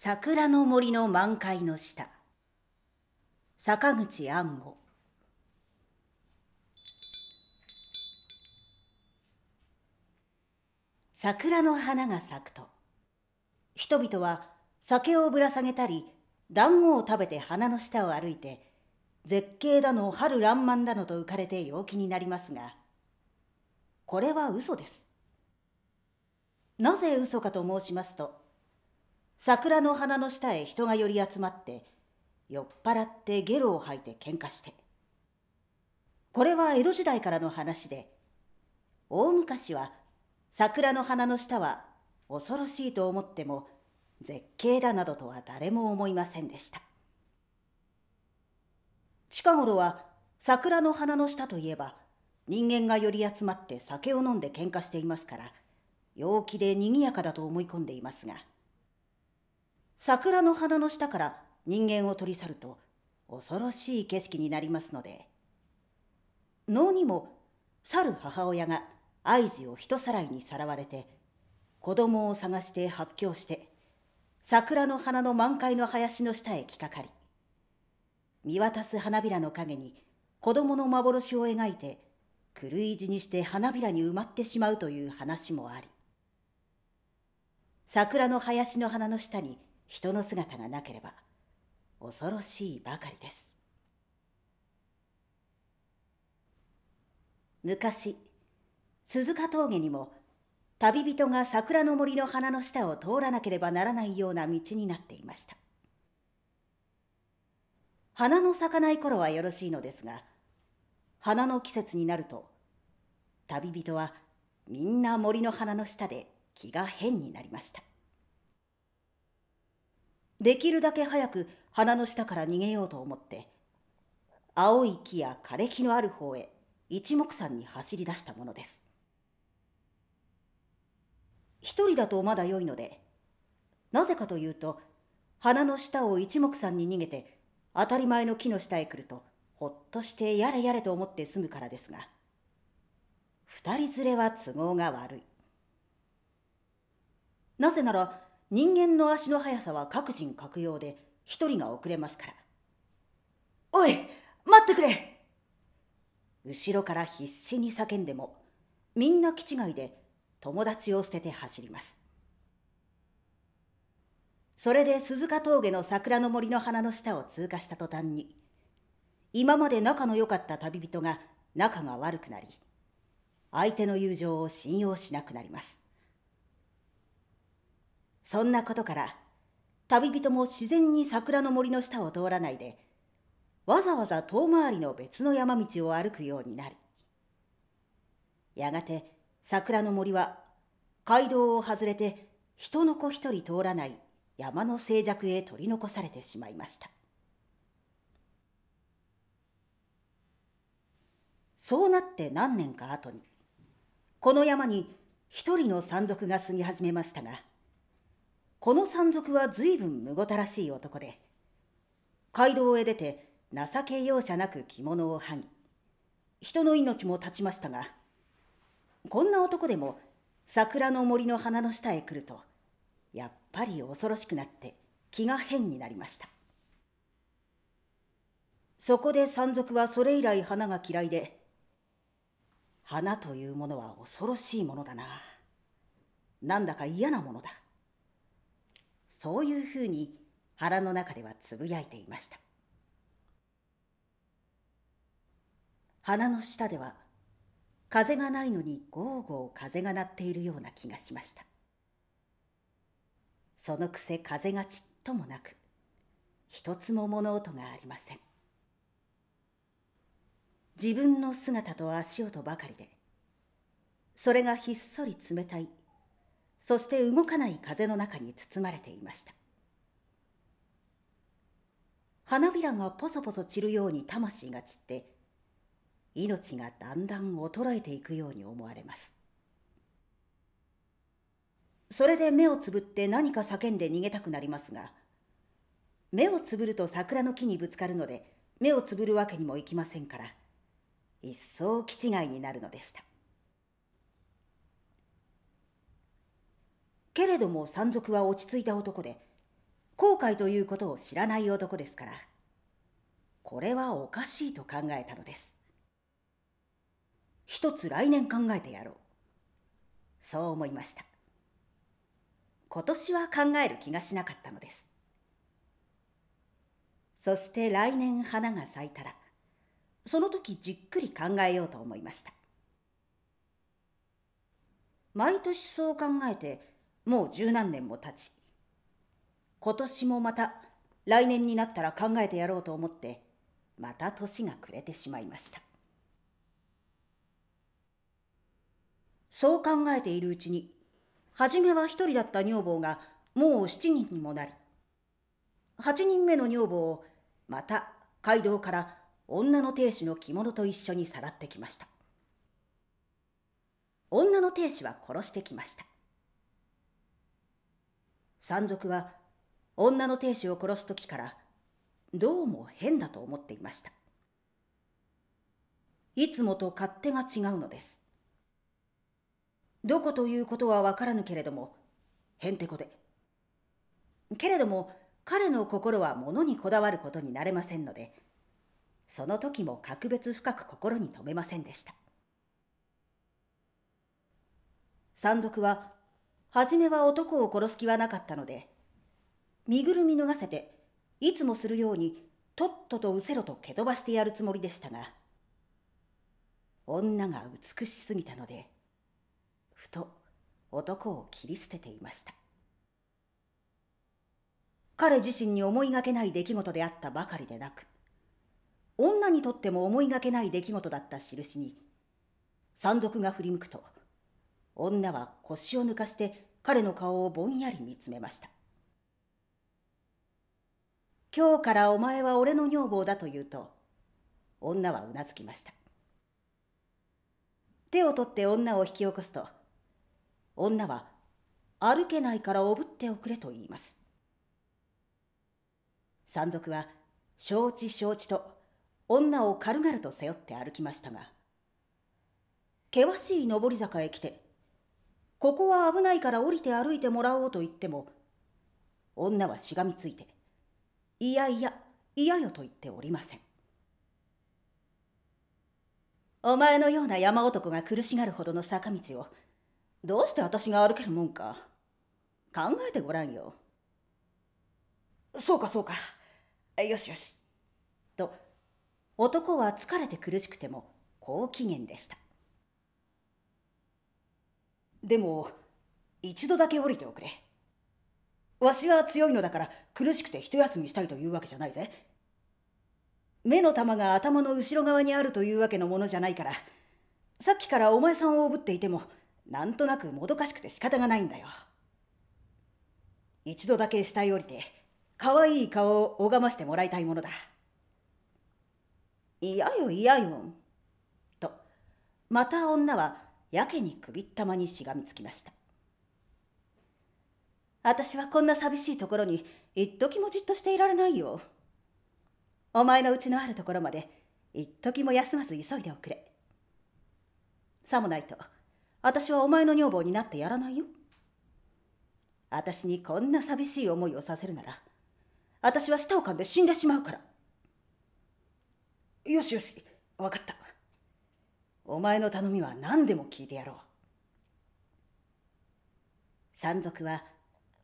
桜の森の満開の下坂口安吾桜の花が咲くと人々は酒をぶら下げたり団子を食べて花の下を歩いて絶景だの春爛漫だのと浮かれて陽気になりますがこれは嘘ですなぜ嘘かと申しますと桜の花の下へ人が寄り集まって酔っ払ってゲロを吐いて喧嘩してこれは江戸時代からの話で大昔は桜の花の下は恐ろしいと思っても絶景だなどとは誰も思いませんでした近頃は桜の花の下といえば人間が寄り集まって酒を飲んで喧嘩していますから陽気で賑やかだと思い込んでいますが。桜の花の下から人間を取り去ると恐ろしい景色になりますので能にも去る母親が合図を人さらいにさらわれて子供を探して発狂して桜の花の満開の林の下へ来かかり見渡す花びらの陰に子供の幻を描いて狂い死にして花びらに埋まってしまうという話もあり桜の林の花の下に人の姿がなければ恐ろしいばかりです昔鈴鹿峠にも旅人が桜の森の花の下を通らなければならないような道になっていました花の咲かない頃はよろしいのですが花の季節になると旅人はみんな森の花の下で気が変になりましたできるだけ早く鼻の下から逃げようと思って青い木や枯れ木のある方へ一目散に走り出したものです一人だとまだ良いのでなぜかというと鼻の下を一目散に逃げて当たり前の木の下へ来るとほっとしてやれやれと思って済むからですが二人連れは都合が悪いなぜなら人間の足の速さは各人各用で一人が遅れますからおい待ってくれ後ろから必死に叫んでもみんな気違いで友達を捨てて走りますそれで鈴鹿峠の桜の森の花の下を通過した途端に今まで仲の良かった旅人が仲が悪くなり相手の友情を信用しなくなりますそんなことから旅人も自然に桜の森の下を通らないでわざわざ遠回りの別の山道を歩くようになりやがて桜の森は街道を外れて人の子一人通らない山の静寂へ取り残されてしまいましたそうなって何年か後にこの山に一人の山賊が住み始めましたがこの山賊は随分むごたらしい男で街道へ出て情け容赦なく着物を剥ぎ人の命も絶ちましたがこんな男でも桜の森の花の下へ来るとやっぱり恐ろしくなって気が変になりましたそこで山賊はそれ以来花が嫌いで花というものは恐ろしいものだななんだか嫌なものだそういうふうに腹の中ではつぶやいていました鼻の下では風がないのにゴーゴー風が鳴っているような気がしましたそのくせ風がちっともなく一つも物音がありません自分の姿と足音ばかりでそれがひっそり冷たいそして動かない風の中に包まれていました花びらがポソポソ散るように魂が散って命がだんだん衰えていくように思われますそれで目をつぶって何か叫んで逃げたくなりますが目をつぶると桜の木にぶつかるので目をつぶるわけにもいきませんから一層気違いになるのでしたけれども山賊は落ち着いた男で後悔ということを知らない男ですからこれはおかしいと考えたのです一つ来年考えてやろうそう思いました今年は考える気がしなかったのですそして来年花が咲いたらその時じっくり考えようと思いました毎年そう考えてもう十何年も経ち今年もまた来年になったら考えてやろうと思ってまた年が暮れてしまいましたそう考えているうちに初めは一人だった女房がもう七人にもなり八人目の女房をまた街道から女の亭主の着物と一緒にさらってきました女の亭主は殺してきました山賊は女の亭主を殺す時からどうも変だと思っていましたいつもと勝手が違うのですどこということは分からぬけれどもへんてこでけれども彼の心は物にこだわることになれませんのでその時も格別深く心に留めませんでした山賊は初めは男を殺す気はなかったので身ぐるみ脱がせていつもするようにとっととうせろと蹴飛ばしてやるつもりでしたが女が美しすぎたのでふと男を切り捨てていました彼自身に思いがけない出来事であったばかりでなく女にとっても思いがけない出来事だった印に山賊が振り向くと「女は腰を抜かして彼の顔をぼんやり見つめました今日からお前は俺の女房だと言うと女はうなずきました手を取って女を引き起こすと女は歩けないからおぶっておくれと言います山賊は承知承知と女を軽々と背負って歩きましたが険しい上り坂へ来てここは危ないから降りて歩いてもらおうと言っても女はしがみついていやいや嫌よと言っておりませんお前のような山男が苦しがるほどの坂道をどうして私が歩けるもんか考えてごらんよそうかそうかよしよしと男は疲れて苦しくても好機嫌でしたでも一度だけ降りておくれわしは強いのだから苦しくて一休みしたいというわけじゃないぜ目の玉が頭の後ろ側にあるというわけのものじゃないからさっきからお前さんをおぶっていてもなんとなくもどかしくて仕方がないんだよ一度だけ下へ降りて可愛い顔を拝ませてもらいたいものだ嫌よ嫌よとまた女はやけに首ったまにしがみつきました私はこんな寂しいところに一時もじっとしていられないよお前のうちのあるところまで一時も休まず急いでおくれさもないと私はお前の女房になってやらないよ私にこんな寂しい思いをさせるなら私は舌を噛んで死んでしまうからよしよし分かったお前の頼みは何でも聞いてやろう。山賊は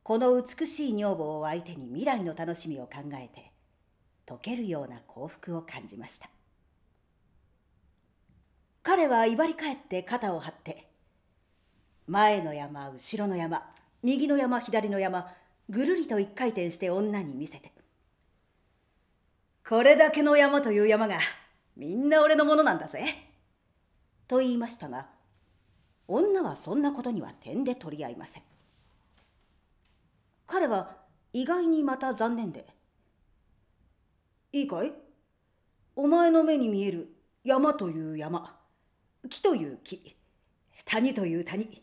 この美しい女房を相手に未来の楽しみを考えて溶けるような幸福を感じました彼は威張り返って肩を張って前の山後ろの山右の山左の山ぐるりと一回転して女に見せて「これだけの山という山がみんな俺のものなんだぜ」と言いましたが女はそんなことには点で取り合いません彼は意外にまた残念で「いいかいお前の目に見える山という山木という木谷という谷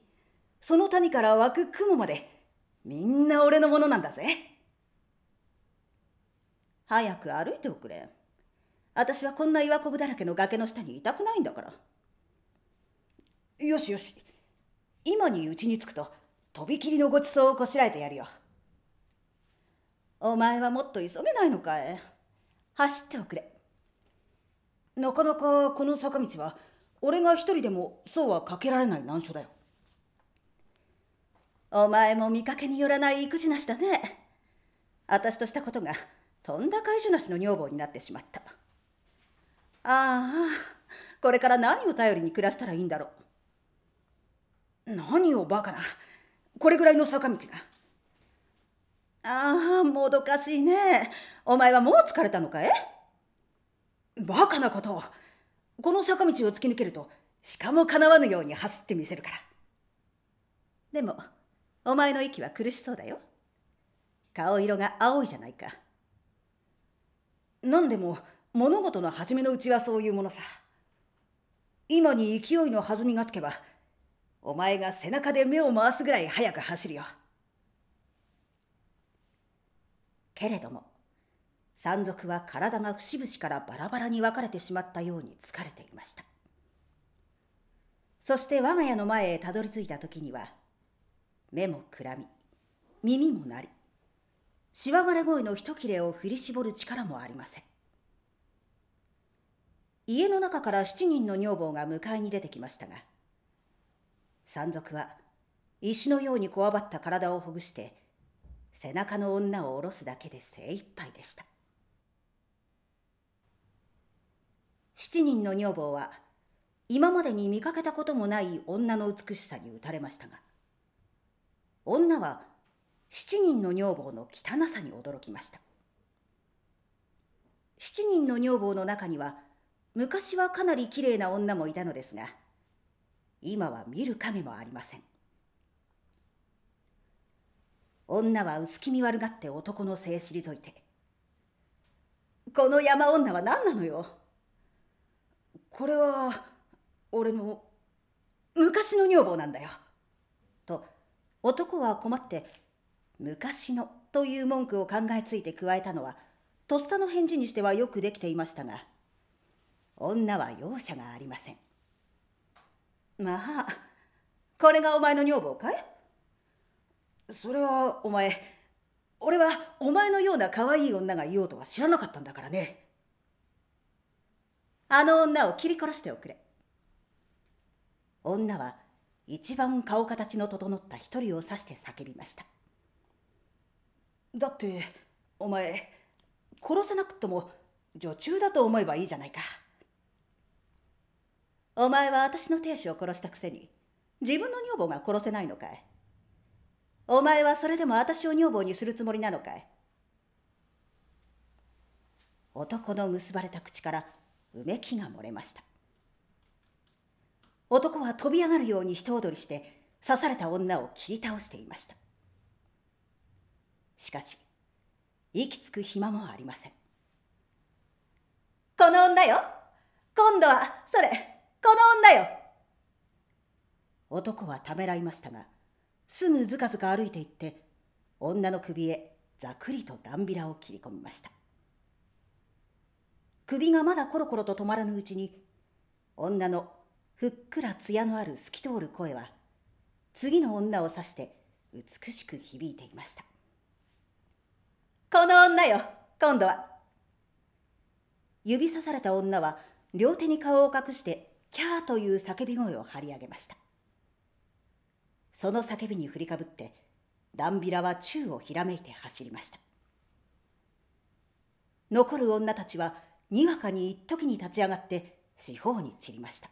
その谷から湧く雲までみんな俺のものなんだぜ」。早く歩いておくれ。私はこんな岩こぶだらけの崖の下にいたくないんだから。よしよし今にうちに着くととびきりのごちそうをこしらえてやるよお前はもっと急げないのかい走っておくれなかなかこの坂道は俺が一人でもそうはかけられない難所だよお前も見かけによらない育児なしだね私としたことがとんだ解除なしの女房になってしまったああこれから何を頼りに暮らしたらいいんだろう何をバカなこれぐらいの坂道がああもどかしいねお前はもう疲れたのかいバカなことをこの坂道を突き抜けるとしかもかなわぬように走ってみせるからでもお前の息は苦しそうだよ顔色が青いじゃないか何でも物事の初めのうちはそういうものさ今に勢いの弾みがつけばお前が背中で目を回すぐらい速く走るよけれども山賊は体が節々からバラバラに分かれてしまったように疲れていましたそして我が家の前へたどり着いた時には目もくらみ耳も鳴りしわがれ声の一切れを振り絞る力もありません家の中から7人の女房が迎えに出てきましたが山賊は石のようにこわばった体をほぐして背中の女を下ろすだけで精一杯でした七人の女房は今までに見かけたこともない女の美しさに打たれましたが女は七人の女房の汚さに驚きました七人の女房の中には昔はかなりきれいな女もいたのですが今は見る影もありません女は薄気味悪がって男の背退いて「この山女は何なのよこれは俺の昔の女房なんだよ」と男は困って「昔の」という文句を考えついて加えたのはとっさの返事にしてはよくできていましたが女は容赦がありません。まあこれがお前の女房かいそれはお前俺はお前のような可愛い女がいようとは知らなかったんだからねあの女を切り殺しておくれ女は一番顔形の整った一人を指して叫びましただってお前殺さなくとも女中だと思えばいいじゃないかお前は私の亭主を殺したくせに自分の女房が殺せないのかいお前はそれでも私を女房にするつもりなのかい男の結ばれた口からうめきが漏れました男は飛び上がるように人踊りして刺された女を切り倒していましたしかし息つく暇もありませんこの女よ今度はそれこの女よ男はためらいましたが、すぐずかずか歩いていって、女の首へざくりとダンビラを切り込みました。首がまだコロコロと止まらぬうちに、女のふっくら艶のある透き通る声は、次の女を指して美しく響いていました。この女よ、今度は。指さされた女は両手に顔を隠してキャーという叫び声を張り上げました。その叫びに振りかぶって、ダンビラは宙をひらめいて走りました。残る女たちは、にわかに一時に立ち上がって、四方に散りました。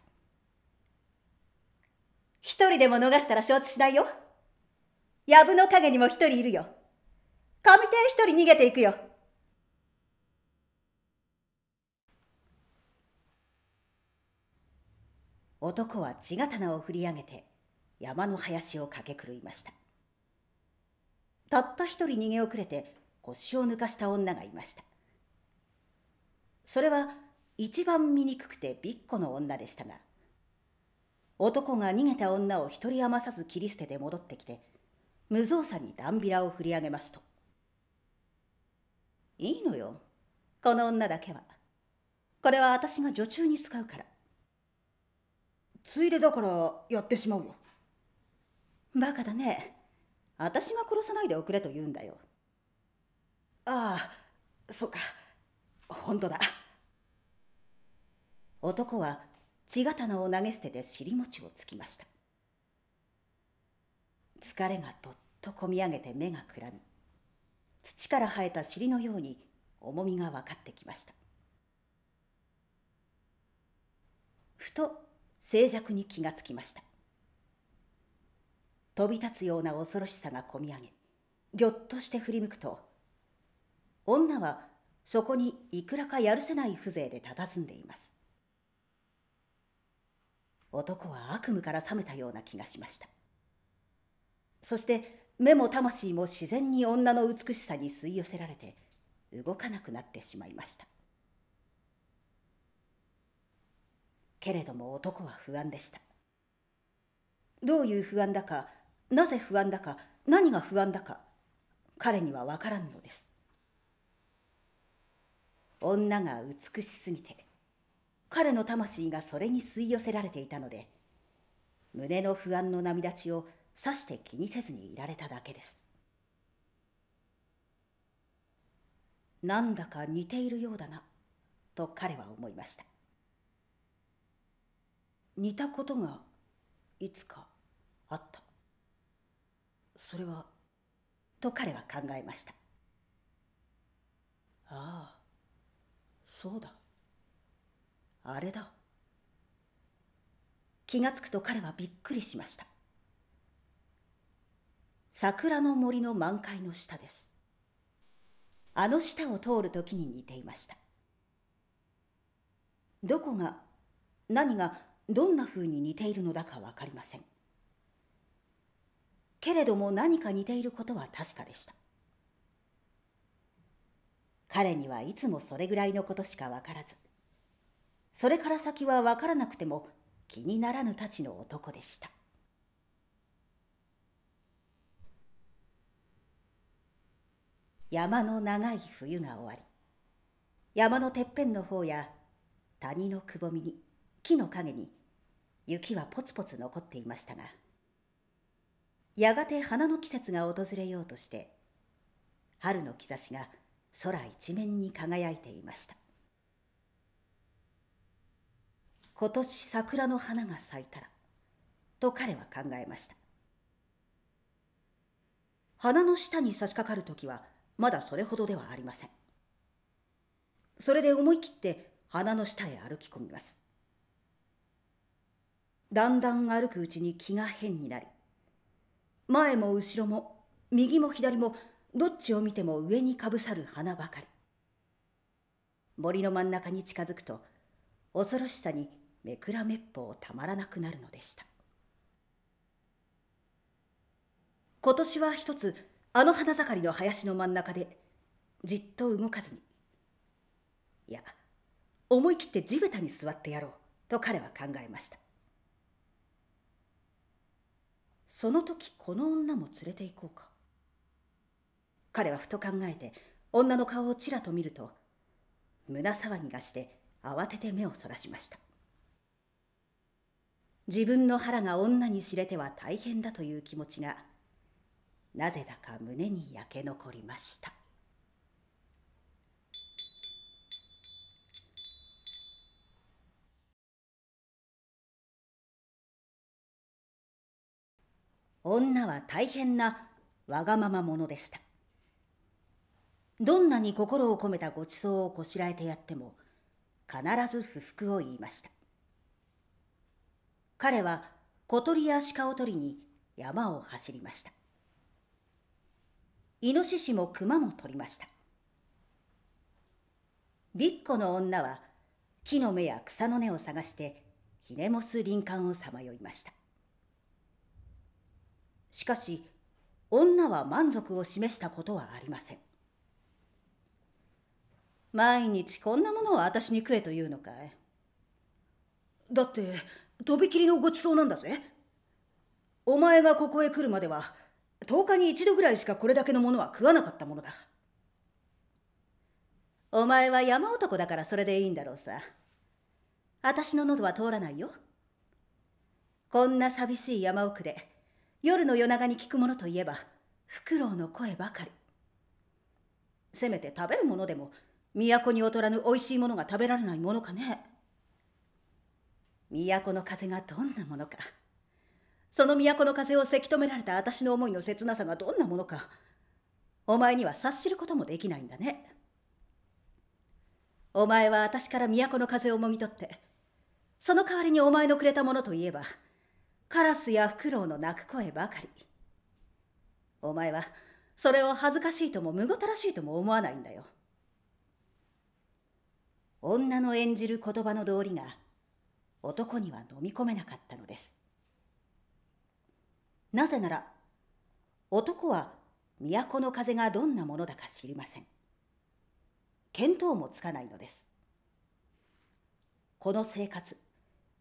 一人でも逃したら承知しないよ。藪の陰にも一人いるよ。上手一人逃げていくよ。男は血刀を振り上げて山の林を駆け狂いましたたった一人逃げ遅れて腰を抜かした女がいましたそれは一番醜くてびっこの女でしたが男が逃げた女を一人余さず切り捨てて戻ってきて無造作にダンビラを振り上げますと「いいのよこの女だけはこれは私が女中に使うからついでだからやってしまうよバカだね私が殺さないでおくれと言うんだよああそうか本当だ男は血刀を投げ捨てて尻餅をつきました疲れがどっとこみ上げて目がくらみ土から生えた尻のように重みが分かってきましたふと静寂に気がつきました飛び立つような恐ろしさがこみ上げぎょっとして振り向くと女はそこにいくらかやるせない風情で佇んでいます男は悪夢から覚めたような気がしましたそして目も魂も自然に女の美しさに吸い寄せられて動かなくなってしまいましたけれども男は不安でしたどういう不安だかなぜ不安だか何が不安だか彼には分からぬのです女が美しすぎて彼の魂がそれに吸い寄せられていたので胸の不安の涙ちをさして気にせずにいられただけですなんだか似ているようだなと彼は思いました似たことがいつかあったそれはと彼は考えましたああそうだあれだ気がつくと彼はびっくりしました桜の森の満開の下ですあの下を通る時に似ていましたどこが何がどんなふうに似ているのだか分かりませんけれども何か似ていることは確かでした彼にはいつもそれぐらいのことしか分からずそれから先は分からなくても気にならぬたちの男でした山の長い冬が終わり山のてっぺんの方や谷のくぼみに木の陰に雪はポツポツ残っていましたがやがて花の季節が訪れようとして春の兆しが空一面に輝いていました今年桜の花が咲いたらと彼は考えました花の下に差し掛かる時はまだそれほどではありませんそれで思い切って花の下へ歩き込みますだんだん歩くうちに気が変になり前も後ろも右も左もどっちを見ても上にかぶさる花ばかり森の真ん中に近づくと恐ろしさにめくらめっぽうたまらなくなるのでした今年は一つあの花盛りの林の真ん中でじっと動かずにいや思い切って地べたに座ってやろうと彼は考えましたその時この女も連れて行こうか彼はふと考えて女の顔をちらと見ると胸騒ぎがして慌てて目をそらしました自分の腹が女に知れては大変だという気持ちがなぜだか胸に焼け残りました女は大変なわがまま者でしたどんなに心を込めたごちそうをこしらえてやっても必ず不服を言いました彼は小鳥や鹿を取りに山を走りましたイノシシもクマも取りましたビッコの女は木の芽や草の根を探してひねもす林間をさまよいましたしかし、女は満足を示したことはありません。毎日こんなものを私に食えというのかいだって、とびきりのごちそうなんだぜ。お前がここへ来るまでは、10日に一度ぐらいしかこれだけのものは食わなかったものだ。お前は山男だからそれでいいんだろうさ。私の喉は通らないよ。こんな寂しい山奥で夜の夜長に聞くものといえばフクロウの声ばかりせめて食べるものでも都に劣らぬ美味しいものが食べられないものかね都の風がどんなものかその都の風をせき止められた私の思いの切なさがどんなものかお前には察することもできないんだねお前は私から都の風をもぎ取ってその代わりにお前のくれたものといえばカラスやフクロウの鳴く声ばかりお前はそれを恥ずかしいともむごたらしいとも思わないんだよ女の演じる言葉の道理が男には飲み込めなかったのですなぜなら男は都の風がどんなものだか知りません見当もつかないのですこの生活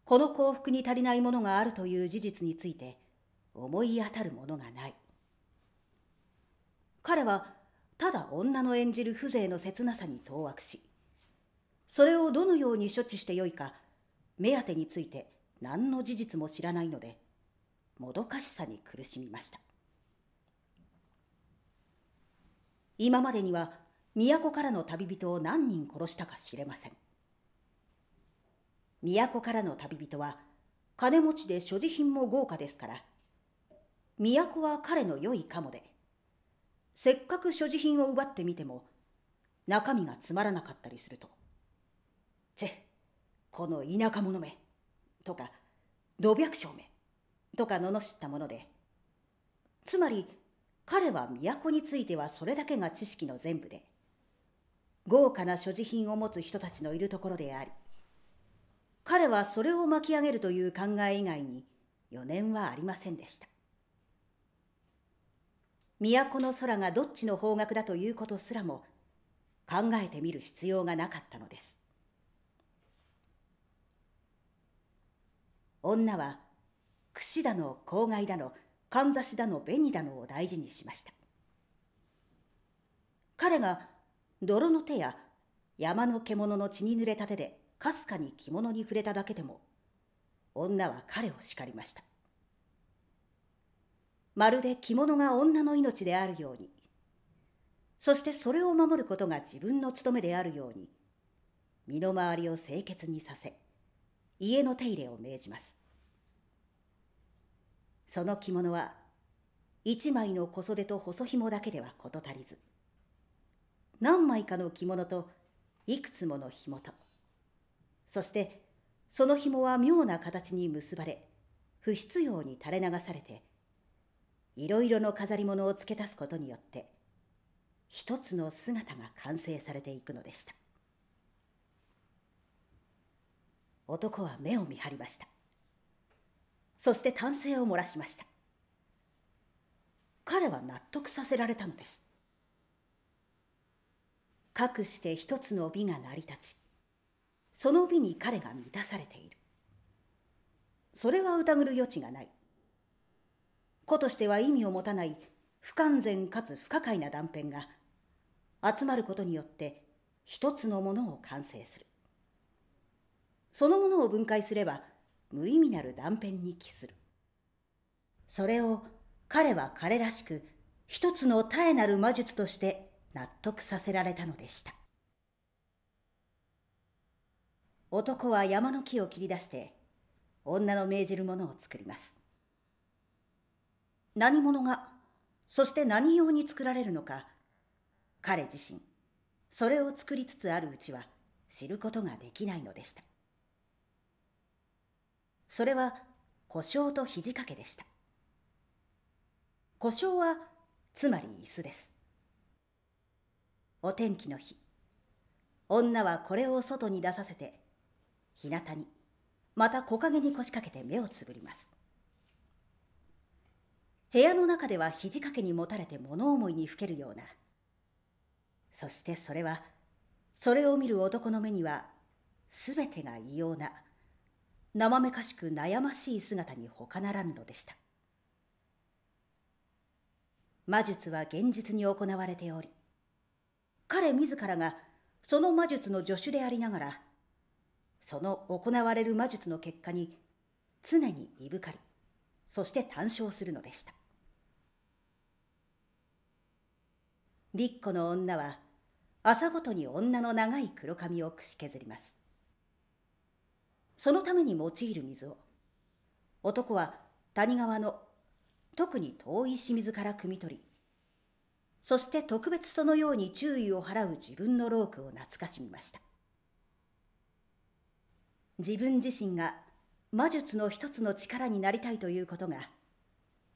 この幸福に足りないものがあるという事実について思い当たるものがない彼はただ女の演じる風情の切なさに当惑しそれをどのように処置してよいか目当てについて何の事実も知らないのでもどかしさに苦しみました今までには都からの旅人を何人殺したか知れません都からの旅人は金持ちで所持品も豪華ですから都は彼の良いかもでせっかく所持品を奪ってみても中身がつまらなかったりすると「チェこの田舎者め」とか「土百姓め」とか罵ったものでつまり彼は都についてはそれだけが知識の全部で豪華な所持品を持つ人たちのいるところであり彼はそれを巻き上げるという考え以外に余念はありませんでした都の空がどっちの方角だということすらも考えてみる必要がなかったのです女は櫛だの郊外だのかんざしだの紅だのを大事にしました彼が泥の手や山の獣の血に濡れた手でかすかに着物に触れただけでも女は彼を叱りましたまるで着物が女の命であるようにそしてそれを守ることが自分の務めであるように身の回りを清潔にさせ家の手入れを命じますその着物は一枚の小袖と細紐だけでは事足りず何枚かの着物といくつもの紐とそしてその紐は妙な形に結ばれ不必要に垂れ流されていろいろの飾り物を付け足すことによって一つの姿が完成されていくのでした男は目を見張りましたそして丹精を漏らしました彼は納得させられたのですかくして一つの美が成り立ちその美に彼が満たされているそれは疑る余地がない子としては意味を持たない不完全かつ不可解な断片が集まることによって一つのものを完成するそのものを分解すれば無意味なる断片に帰するそれを彼は彼らしく一つの絶えなる魔術として納得させられたのでした男は山の木を切り出して女の命じるものを作ります何者がそして何用に作られるのか彼自身それを作りつつあるうちは知ることができないのでしたそれは故障と肘掛けでした故障はつまり椅子ですお天気の日女はこれを外に出させて日向にまた木陰に腰掛けて目をつぶります部屋の中では肘掛けにもたれて物思いにふけるようなそしてそれはそれを見る男の目には全てが異様な生めかしく悩ましい姿にほかならぬのでした魔術は現実に行われており彼自らがその魔術の助手でありながらその行われる魔術の結果に常にいぶかりそして単勝するのでした立子の女は朝ごとに女の長い黒髪をくし削りますそのために用いる水を男は谷川の特に遠い清水から汲み取りそして特別そのように注意を払う自分のロークを懐かしみました自分自身が魔術の一つの力になりたいということが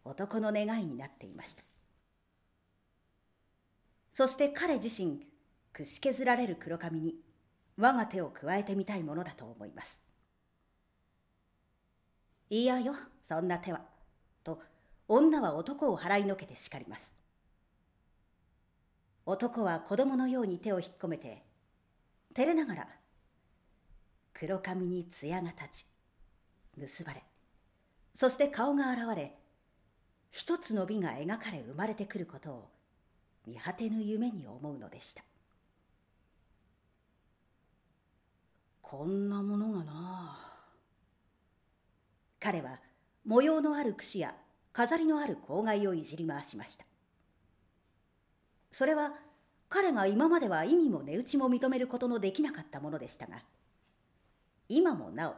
男の願いになっていましたそして彼自身くし削られる黒髪に我が手を加えてみたいものだと思いますいやよそんな手はと女は男を払いのけて叱ります男は子供のように手を引っ込めて照れながら黒髪に艶が立ち結ばれそして顔が現れ一つの美が描かれ生まれてくることを見果てぬ夢に思うのでしたこんなものがな彼は模様のある櫛や飾りのある郊外をいじり回しましたそれは彼が今までは意味も値打ちも認めることのできなかったものでしたが今もなお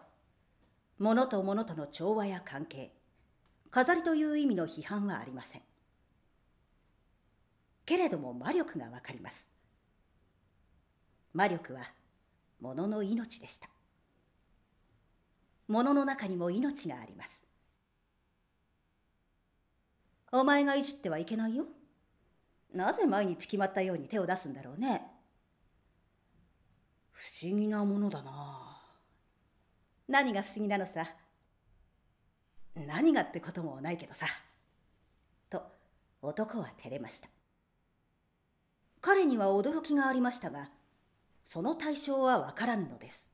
物と物との調和や関係飾りという意味の批判はありませんけれども魔力がわかります魔力は物の命でした物の中にも命がありますお前がいじってはいけないよなぜ毎日決まったように手を出すんだろうね不思議なものだな何が不思議なのさ。何がってこともないけどさ。と、男は照れました。彼には驚きがありましたが、その対象はわからぬのです。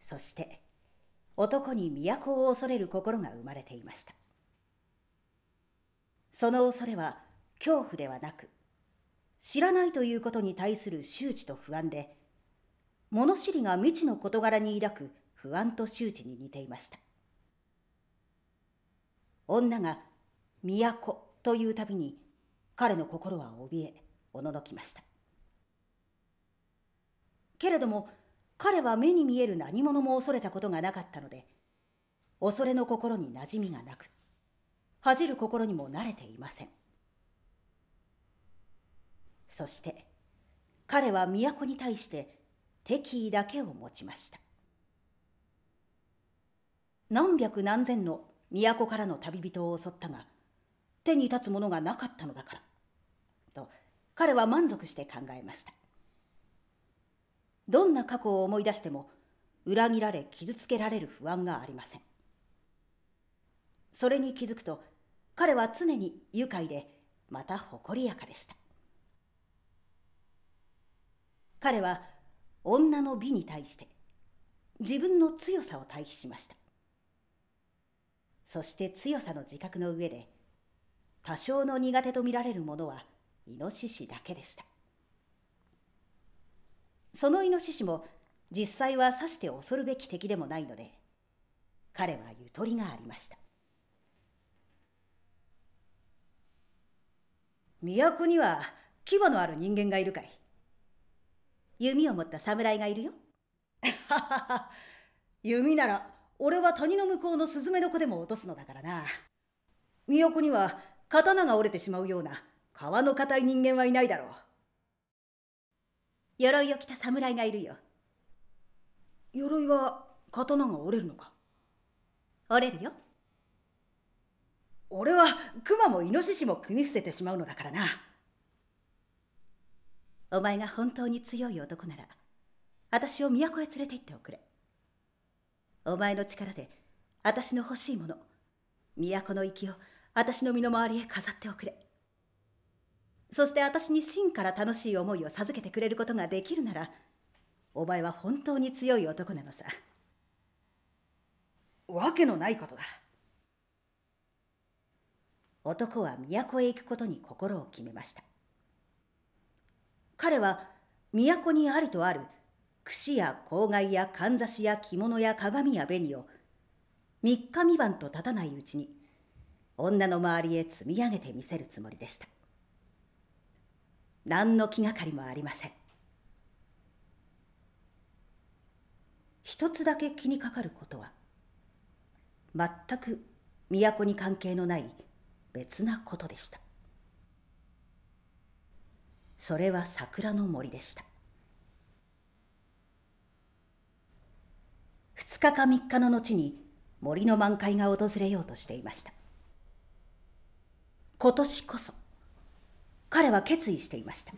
そして、男に都を恐れる心が生まれていました。その恐れは恐怖ではなく、知らないということに対する周知と不安で物知りが未知の事柄に抱く不安と周知に似ていました女が「都」というたびに彼の心は怯えおののきましたけれども彼は目に見える何者も恐れたことがなかったので恐れの心に馴染みがなく恥じる心にも慣れていませんそして彼は都に対して敵意だけを持ちました何百何千の都からの旅人を襲ったが手に立つものがなかったのだからと彼は満足して考えましたどんな過去を思い出しても裏切られ傷つけられる不安がありませんそれに気づくと彼は常に愉快でまた誇りやかでした彼は女の美に対して自分の強さを対比しましたそして強さの自覚の上で多少の苦手と見られるものはイノシシだけでしたそのイノシシも実際はさして恐るべき敵でもないので彼はゆとりがありました都には牙のある人間がいるかい弓を持った侍がいるよ。弓なら俺は谷の向こうのスズメの子でも落とすのだからな。都には刀が折れてしまうような皮の硬い人間はいないだろう。鎧を着た侍がいるよ。鎧は刀が折れるのか折れるよ。俺は熊もイノシシも組み伏せてしまうのだからな。お前が本当に強い男なら私を都へ連れて行っておくれお前の力で私の欲しいもの都のきを私の身の回りへ飾っておくれそして私に真から楽しい思いを授けてくれることができるならお前は本当に強い男なのさわけのないことだ男は都へ行くことに心を決めました彼は都にありとある櫛や郊外やかんざしや着物や鏡や紅を三日三晩と立たないうちに女の周りへ積み上げてみせるつもりでした何の気がかりもありません一つだけ気にかかることは全く都に関係のない別なことでしたそれは桜の森でした2日か3日の後に森の満開が訪れようとしていました今年こそ彼は決意していました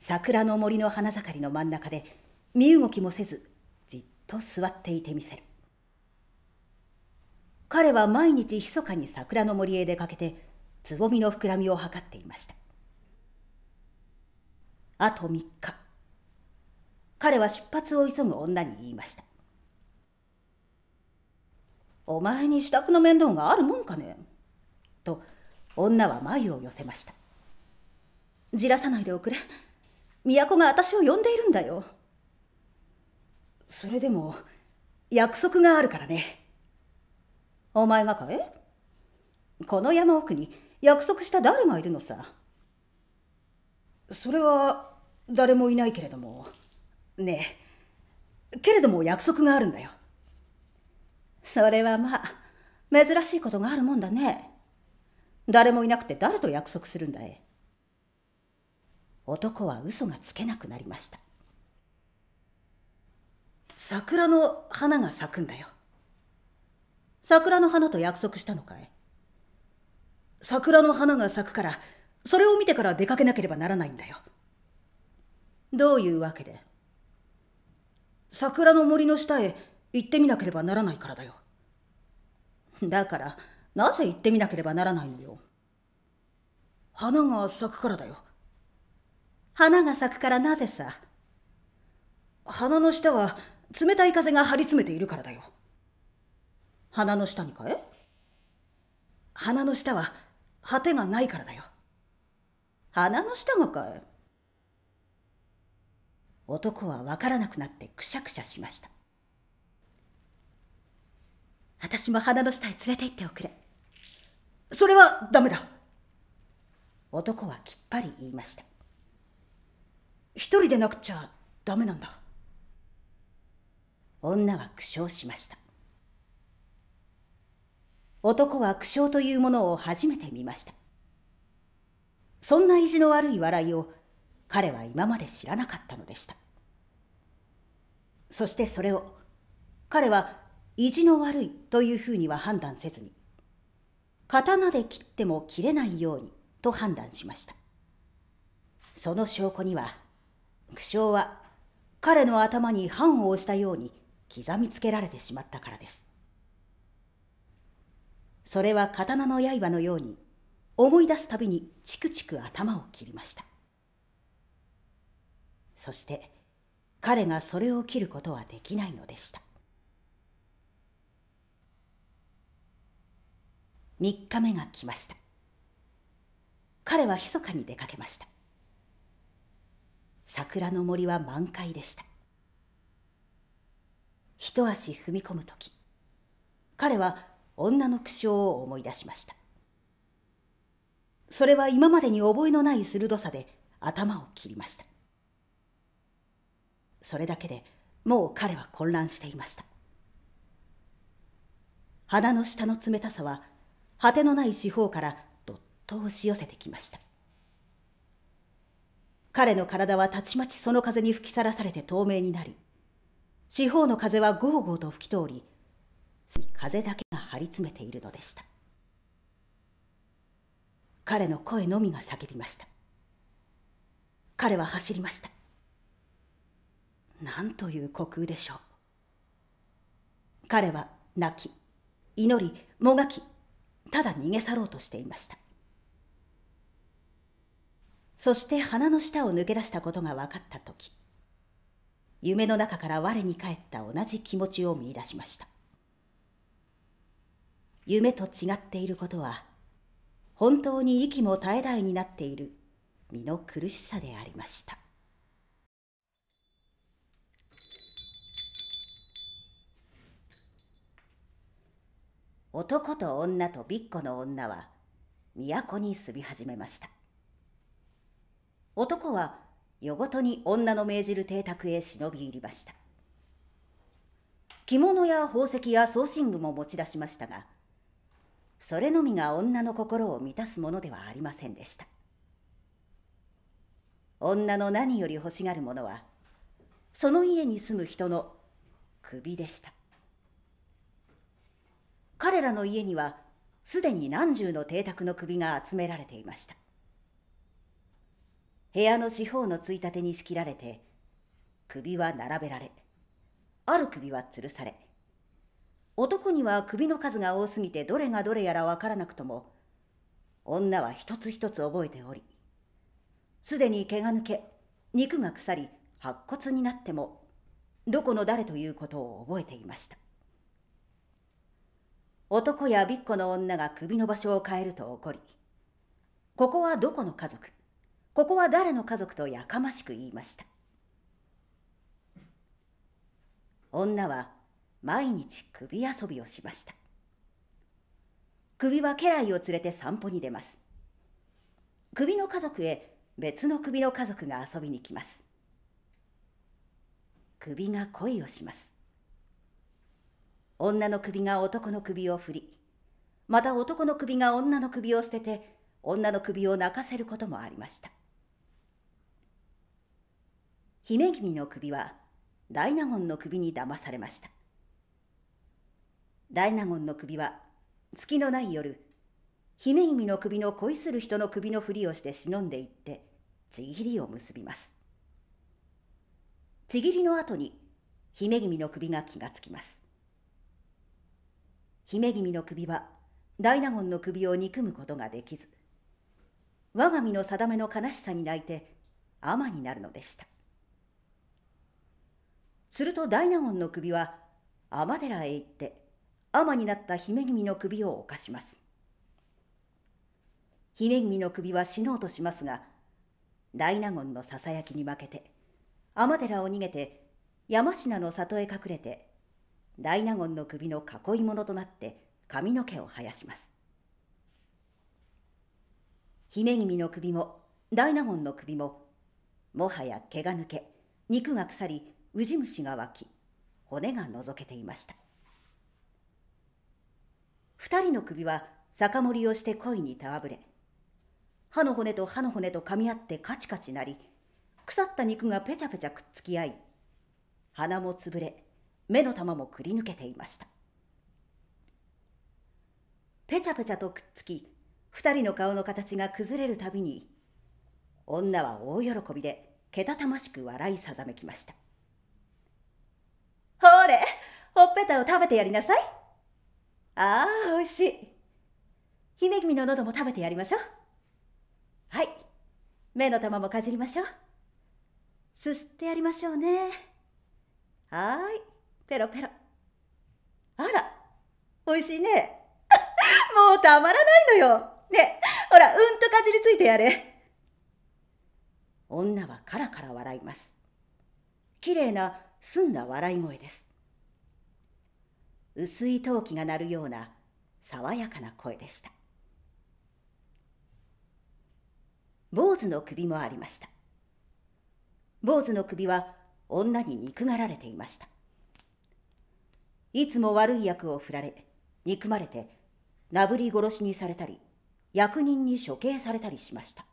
桜の森の花盛りの真ん中で身動きもせずじっと座っていてみせる彼は毎日密かに桜の森へ出かけてつぼみの膨らみを測っていましたあと3日。彼は出発を急ぐ女に言いました。お前に支度の面倒があるもんかねと女は眉を寄せました。じらさないでおくれ。都が私を呼んでいるんだよ。それでも約束があるからね。お前がかえこの山奥に約束した誰がいるのさ。それは誰もいないけれどもねえけれども約束があるんだよそれはまあ珍しいことがあるもんだね誰もいなくて誰と約束するんだい男は嘘がつけなくなりました桜の花が咲くんだよ桜の花と約束したのかい桜の花が咲くからそれを見てから出かけなければならないんだよどういうわけで桜の森の下へ行ってみなければならないからだよ。だから、なぜ行ってみなければならないのよ。花が咲くからだよ。花が咲くからなぜさ。花の下は冷たい風が張り詰めているからだよ。花の下にかえ花の下は果てがないからだよ。花の下がかえ男はわからなくなってくしゃくしゃしました私も鼻の下へ連れて行っておくれそれはダメだ男はきっぱり言いました一人でなくちゃダメなんだ女は苦笑しました男は苦笑というものを初めて見ましたそんな意地の悪い笑いを彼は今まで知らなかったのでしたそしてそれを彼は意地の悪いというふうには判断せずに刀で切っても切れないようにと判断しましたその証拠には苦笑は彼の頭に判を押したように刻みつけられてしまったからですそれは刀の刃のように思い出すたびにチクチク頭を切りましたそして彼がそれを切ることはできないのでした3日目が来ました彼は密かに出かけました桜の森は満開でした一足踏み込む時彼は女の苦笑を思い出しましたそれは今までに覚えのない鋭さで頭を切りましたそれだけでもう彼は混乱していました鼻の下の冷たさは果てのない四方からどっと押し寄せてきました彼の体はたちまちその風に吹きさらされて透明になり四方の風はゴーゴーと吹き通り風だけが張り詰めているのでした彼の声のみが叫びました彼は走りましたなんという虚空でしょう。彼は泣き、祈り、もがき、ただ逃げ去ろうとしていました。そして鼻の下を抜け出したことが分かった時、夢の中から我に返った同じ気持ちを見いだしました。夢と違っていることは、本当に息も絶え絶えになっている身の苦しさでありました。男と女とびっこの女は都に住み始めました男は夜ごとに女の命じる邸宅へ忍び入りました着物や宝石や装身具も持ち出しましたがそれのみが女の心を満たすものではありませんでした女の何より欲しがるものはその家に住む人の首でした彼らの家にはすでに何十の邸宅の首が集められていました部屋の四方のついたてに仕切られて首は並べられある首は吊るされ男には首の数が多すぎてどれがどれやらわからなくとも女は一つ一つ覚えておりすでに毛が抜け肉が腐り白骨になってもどこの誰ということを覚えていました男やびっこの女が首の場所を変えると怒り、ここはどこの家族ここは誰の家族とやかましく言いました。女は毎日首遊びをしました。首は家来を連れて散歩に出ます。首の家族へ別の首の家族が遊びに来ます。首が恋をします。女の首が男の首を振り、また男の首が女の首を捨てて、女の首を泣かせることもありました。姫君の首は大納言の首に騙されました。大納言の首は月のない夜、姫君の首の恋する人の首のふりをして忍んでいって、ちぎりを結びます。ちぎりの後に姫君の首が気がつきます。姫君の首は大納言の首を憎むことができず我が身の定めの悲しさに泣いて尼になるのでしたすると大納言の首は尼寺へ行って尼になった姫君の首を犯します姫君の首は死のうとしますが大納言のささやきに負けて尼寺を逃げて山科の里へ隠れて大納言の首の囲い物となって髪の毛を生やします姫君の首も大納言の首ももはや毛が抜け肉が腐りウジ虫が湧き骨がのぞけていました二人の首は酒盛りをして恋にたわぶれ歯の骨と歯の骨と噛み合ってカチカチなり腐った肉がペチャペチャくっつき合い鼻も潰れ目の玉もくり抜けていましたぺちゃぺちゃとくっつき2人の顔の形が崩れるたびに女は大喜びでけたたましく笑いさざめきましたほれほっぺたを食べてやりなさいああおいしい姫君の喉も食べてやりましょうはい目の玉もかじりましょうすすってやりましょうねはいペロペロ。あら、美味しいね。もうたまらないのよ。ねほら、うんとかじりついてやれ。女はカラカラ笑います。綺麗な澄んだ笑い声です。薄い陶器が鳴るような爽やかな声でした。坊主の首もありました。坊主の首は女に憎がられていました。いつも悪い役を振られ憎まれてなぶり殺しにされたり役人に処刑されたりしました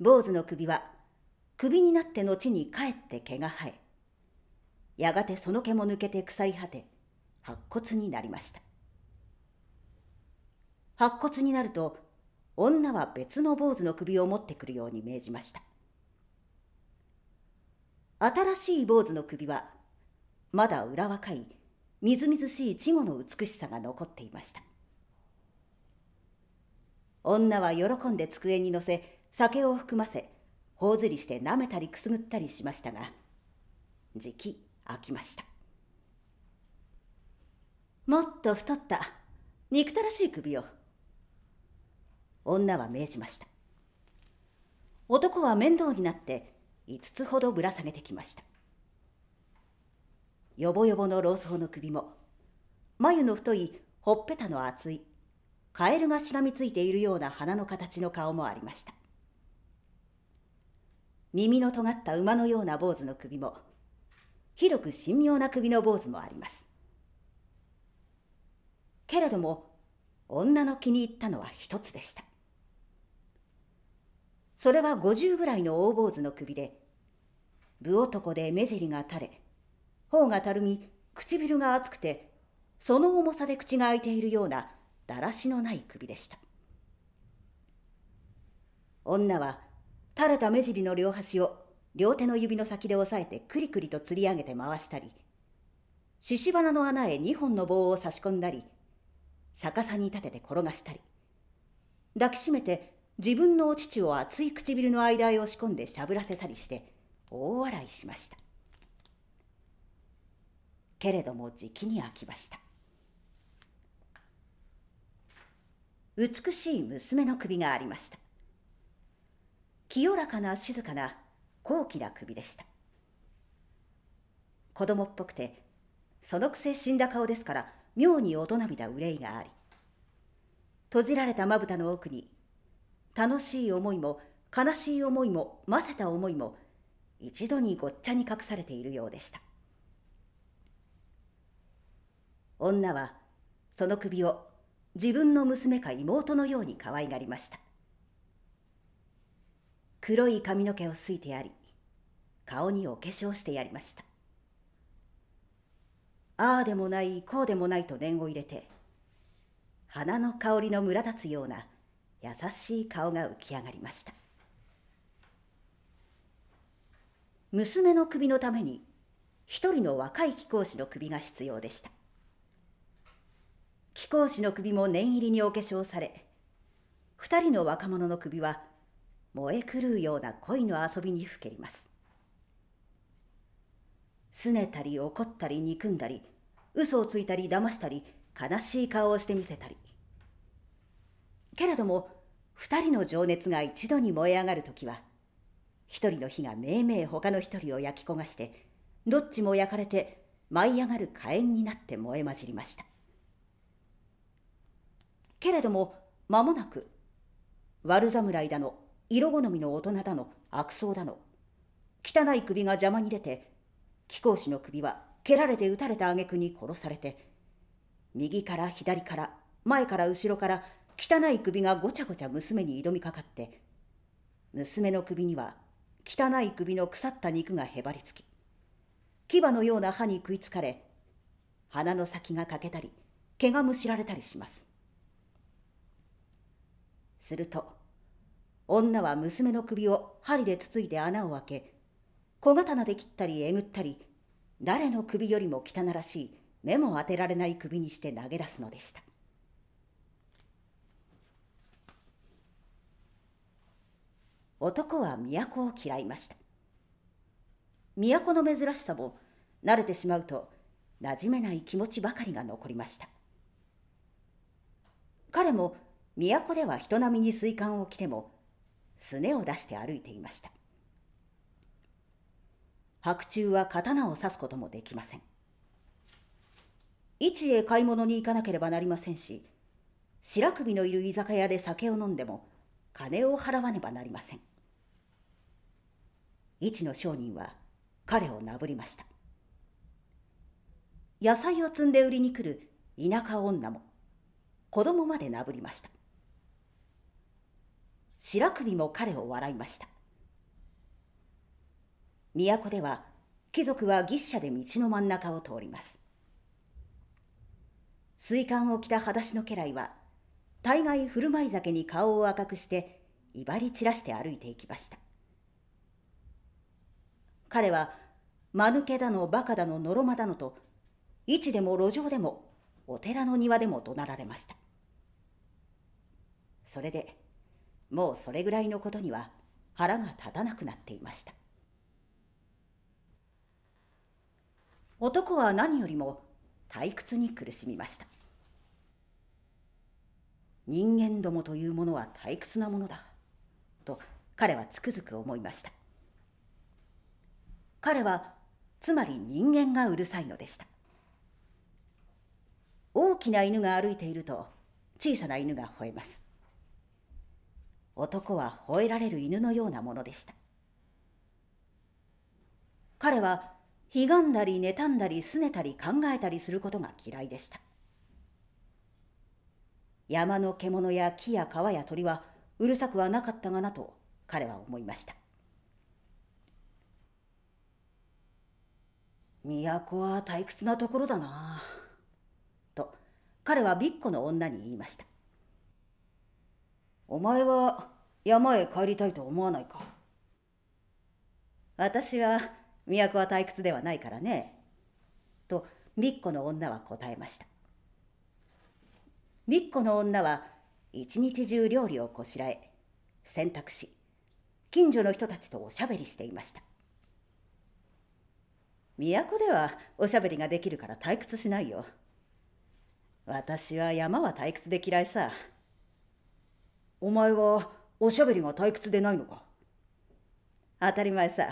坊主の首は首になって後に帰って毛が生えやがてその毛も抜けて腐り果て白骨になりました白骨になると女は別の坊主の首を持ってくるように命じました新しい坊主の首はまだ裏若いみずみずしい稚語の美しさが残っていました女は喜んで机に乗せ酒を含ませ頬ずりして舐めたりくすぐったりしましたがじき飽きましたもっと太った憎たらしい首を女は命じました男は面倒になって5つほどぶら下げてきましたよぼよぼの老僧の首も、眉の太いほっぺたの厚い、カエルがしがみついているような鼻の形の顔もありました。耳の尖った馬のような坊主の首も、広く神妙な首の坊主もあります。けれども、女の気に入ったのは一つでした。それは五十ぐらいの大坊主の首で、部男で目尻が垂れ、頬がたるみ唇が厚くてその重さで口が開いているようなだらしのない首でした女は垂れた目尻の両端を両手の指の先で押さえてくりくりと釣り上げて回したり獅子花の穴へ2本の棒を差し込んだり逆さに立てて転がしたり抱きしめて自分のお乳を厚い唇の間へ押し込んでしゃぶらせたりして大笑いしました。けれどもじきに飽きました美しい娘の首がありました清らかな静かな高貴な首でした子供っぽくてそのくせ死んだ顔ですから妙に大人びた憂いがあり閉じられたまぶたの奥に楽しい思いも悲しい思いもませた思いも一度にごっちゃに隠されているようでした女はその首を自分の娘か妹のように可愛がりました黒い髪の毛をすいてやり顔にお化粧してやりましたああでもないこうでもないと念を入れて花の香りのら立つような優しい顔が浮き上がりました娘の首のために一人の若い貴公子の首が必要でした貴公子の首も念入りにお化粧され2人の若者の首は燃え狂うような恋の遊びにふけります拗ねたり怒ったり憎んだり嘘をついたり騙したり悲しい顔をしてみせたりけれども2人の情熱が一度に燃え上がる時は1人の火がめいめい他の1人を焼き焦がしてどっちも焼かれて舞い上がる火炎になって燃え混じりましたけれども間もなく悪侍だの色好みの大人だの悪僧だの汚い首が邪魔に出て貴公子の首は蹴られて撃たれた挙句に殺されて右から左から前から後ろから汚い首がごちゃごちゃ娘に挑みかかって娘の首には汚い首の腐った肉がへばりつき牙のような歯に食いつかれ鼻の先が欠けたり毛がむしられたりしますすると女は娘の首を針でつついて穴を開け小刀で切ったりえぐったり誰の首よりも汚らしい目も当てられない首にして投げ出すのでした男は都を嫌いました都の珍しさも慣れてしまうと馴染めない気持ちばかりが残りました彼も都では人並みに水管を着ても、すねを出して歩いていました。白昼は刀を刺すこともできません。市へ買い物に行かなければなりませんし、白首のいる居酒屋で酒を飲んでも、金を払わねばなりません。市の商人は彼をなぶりました。野菜を積んで売りに来る田舎女も、子供までなぶりました。白首も彼を笑いました都では貴族は牛車で道の真ん中を通ります水管を着た裸足の家来は大概振る舞い酒に顔を赤くして威張り散らして歩いていきました彼は間抜けだのバカだののろまだのと市でも路上でもお寺の庭でも怒鳴られましたそれでもうそれぐらいのことには腹が立たなくなっていました男は何よりも退屈に苦しみました人間どもというものは退屈なものだと彼はつくづく思いました彼はつまり人間がうるさいのでした大きな犬が歩いていると小さな犬が吠えます男は吠えられる犬のようなものでした。彼は、ひがんだり妬んだり拗ねたり考えたりすることが嫌いでした。山の獣や木や川や鳥はうるさくはなかったがなと彼は思いました。都は退屈なところだなと彼はびっこの女に言いました。お前は山へ帰りたいと思わないか私は都は退屈ではないからね。とみっこの女は答えました。みっこの女は一日中料理をこしらえ、洗濯し、近所の人たちとおしゃべりしていました。都ではおしゃべりができるから退屈しないよ。私は山は退屈で嫌いさ。お前はおしゃべりが退屈でないのか当たり前さ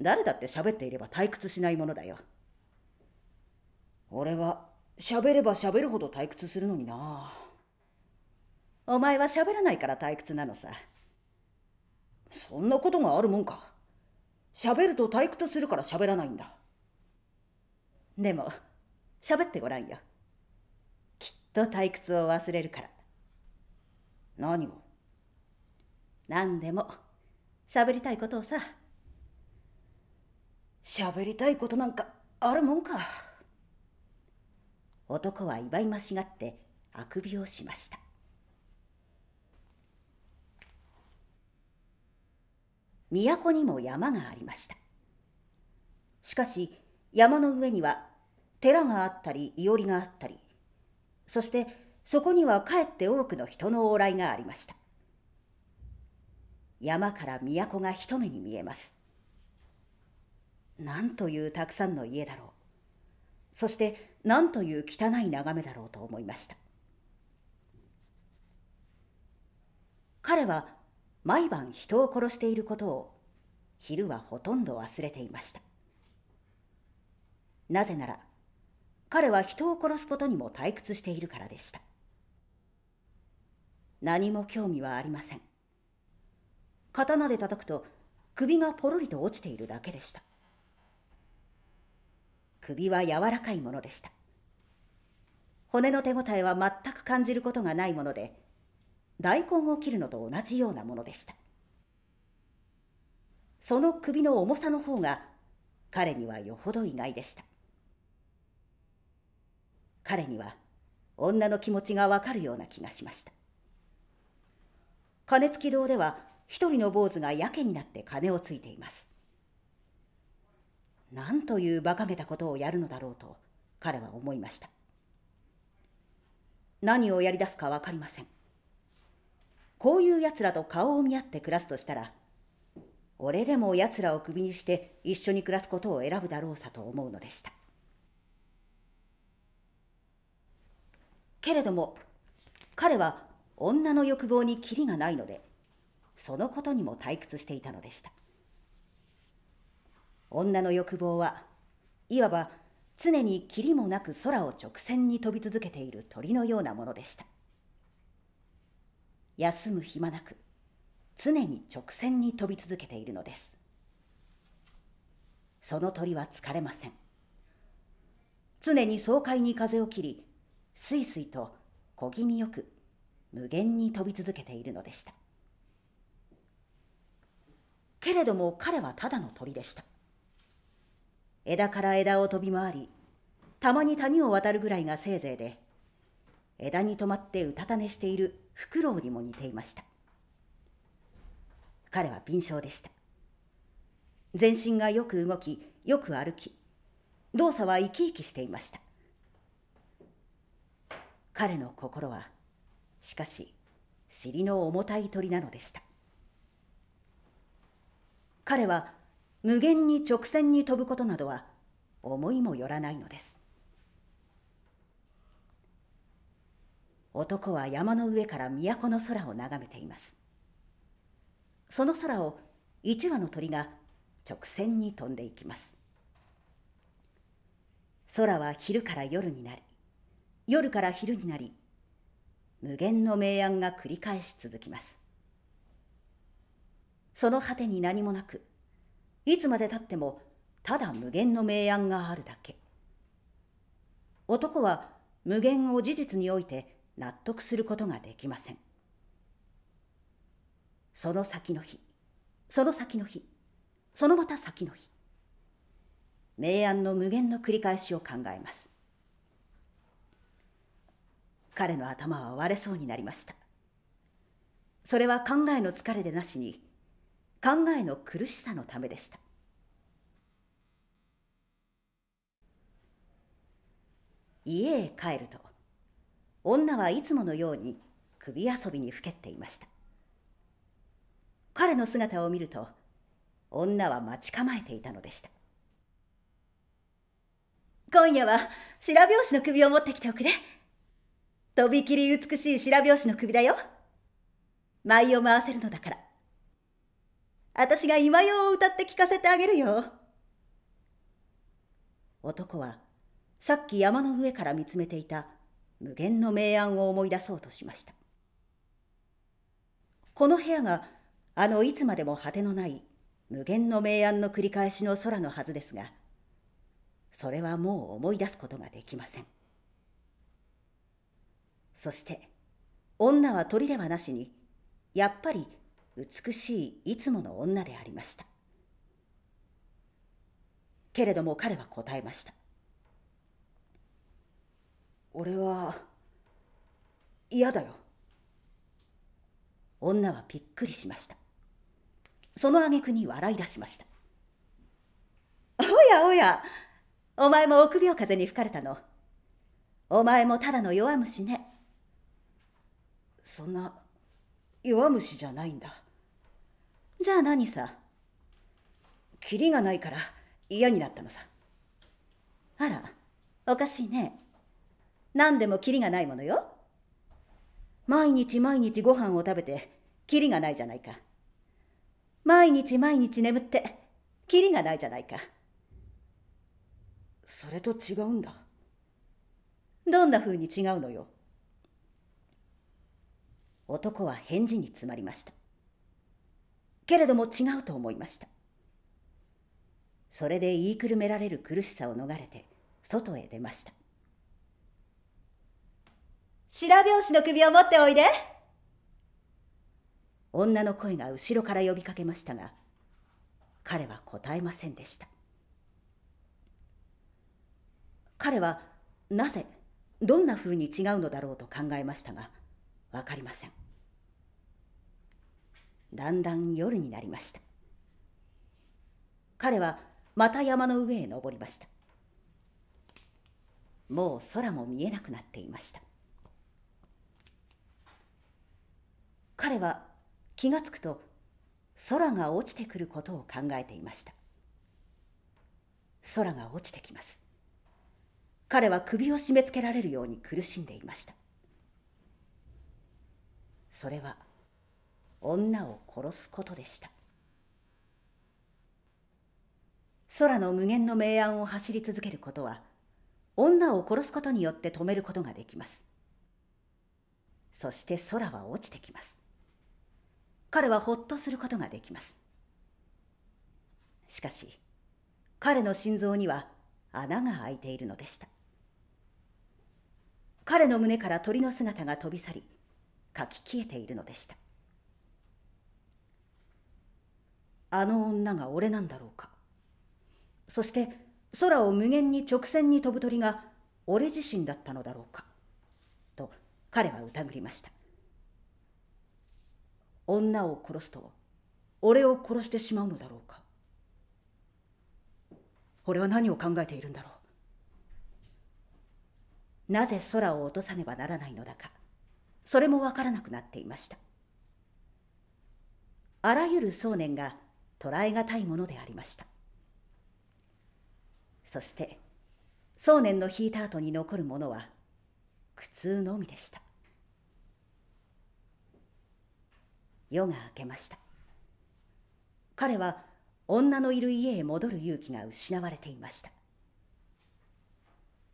誰だって喋っていれば退屈しないものだよ俺は喋れば喋るほど退屈するのになお前は喋らないから退屈なのさそんなことがあるもんか喋ると退屈するから喋らないんだでも喋ってごらんよきっと退屈を忘れるから何を何でも喋りたいことをさ喋りたいことなんかあるもんか男は威張りましがってあくびをしました都にも山がありましたしかし山の上には寺があったりいおりがあったりそしてそこにはかえって多くの人の往来がありました山から都が一目に見えますなんというたくさんの家だろうそしてなんという汚い眺めだろうと思いました彼は毎晩人を殺していることを昼はほとんど忘れていましたなぜなら彼は人を殺すことにも退屈しているからでした何も興味はありません刀で叩くと首がポロリと落ちているだけでした首は柔らかいものでした骨の手応えは全く感じることがないもので大根を切るのと同じようなものでしたその首の重さの方が彼にはよほど意外でした彼には女の気持ちがわかるような気がしました金付き堂では一人の坊主がやけになって金をついています。なんという馬鹿げたことをやるのだろうと彼は思いました。何をやり出すか分かりません。こういうやつらと顔を見合って暮らすとしたら、俺でもやつらをクビにして一緒に暮らすことを選ぶだろうさと思うのでした。けれども彼は女の欲望にきりがないのでそのことにも退屈していたのでした女の欲望はいわば常にきりもなく空を直線に飛び続けている鳥のようなものでした休む暇なく常に直線に飛び続けているのですその鳥は疲れません常に爽快に風を切りすいすいと小気味よく無限に飛び続けているのでしたけれども彼はただの鳥でした枝から枝を飛び回りたまに谷を渡るぐらいがせいぜいで枝に止まってうたた寝しているフクロウにも似ていました彼は敏捷でした全身がよく動きよく歩き動作は生き生きしていました彼の心はしかし尻の重たい鳥なのでした彼は無限に直線に飛ぶことなどは思いもよらないのです男は山の上から都の空を眺めていますその空を一羽の鳥が直線に飛んでいきます空は昼から夜になり夜から昼になり無限の明暗が繰り返し続きます。その果てに何もなく、いつまでたってもただ無限の明暗があるだけ。男は無限を事実において納得することができません。その先の日、その先の日、そのまた先の日、明暗の無限の繰り返しを考えます。彼の頭は割れそうになりましたそれは考えの疲れでなしに考えの苦しさのためでした家へ帰ると女はいつものように首遊びにふけっていました彼の姿を見ると女は待ち構えていたのでした今夜は白拍子の首を持ってきておくれとびきり美しい白拍子の首だよ。舞を回せるのだから。私が今世を歌って聞かせてあげるよ。男はさっき山の上から見つめていた無限の明暗を思い出そうとしました。この部屋があのいつまでも果てのない無限の明暗の繰り返しの空のはずですが、それはもう思い出すことができません。そして女は鳥ではなしにやっぱり美しいいつもの女でありましたけれども彼は答えました俺は嫌だよ女はびっくりしましたその挙句に笑い出しましたおやおやお前も臆病風に吹かれたのお前もただの弱虫ねそんな弱虫じゃないんだじゃあ何さキリがないから嫌になったのさあらおかしいね何でもキリがないものよ毎日毎日ご飯を食べてキリがないじゃないか毎日毎日眠ってキリがないじゃないかそれと違うんだどんな風に違うのよ男は返事に詰まりました。けれども違うと思いました。それで言いくるめられる苦しさを逃れて、外へ出ました。白拍子の首を持っておいで女の声が後ろから呼びかけましたが、彼は答えませんでした。彼はなぜ、どんなふうに違うのだろうと考えましたが、分かりませんだんだん夜になりました彼はまた山の上へ登りましたもう空も見えなくなっていました彼は気がつくと空が落ちてくることを考えていました空が落ちてきます彼は首を締め付けられるように苦しんでいましたそれは女を殺すことでした空の無限の明暗を走り続けることは女を殺すことによって止めることができますそして空は落ちてきます彼はほっとすることができますしかし彼の心臓には穴が開いているのでした彼の胸から鳥の姿が飛び去り書き消えているのでしたあの女が俺なんだろうかそして空を無限に直線に飛ぶ鳥が俺自身だったのだろうかと彼は疑りました女を殺すと俺を殺してしまうのだろうか俺は何を考えているんだろうなぜ空を落とさねばならないのだかそれもわからなくなっていましたあらゆる想念が捉え難いものでありましたそして想念の引いた後に残るものは苦痛のみでした夜が明けました彼は女のいる家へ戻る勇気が失われていました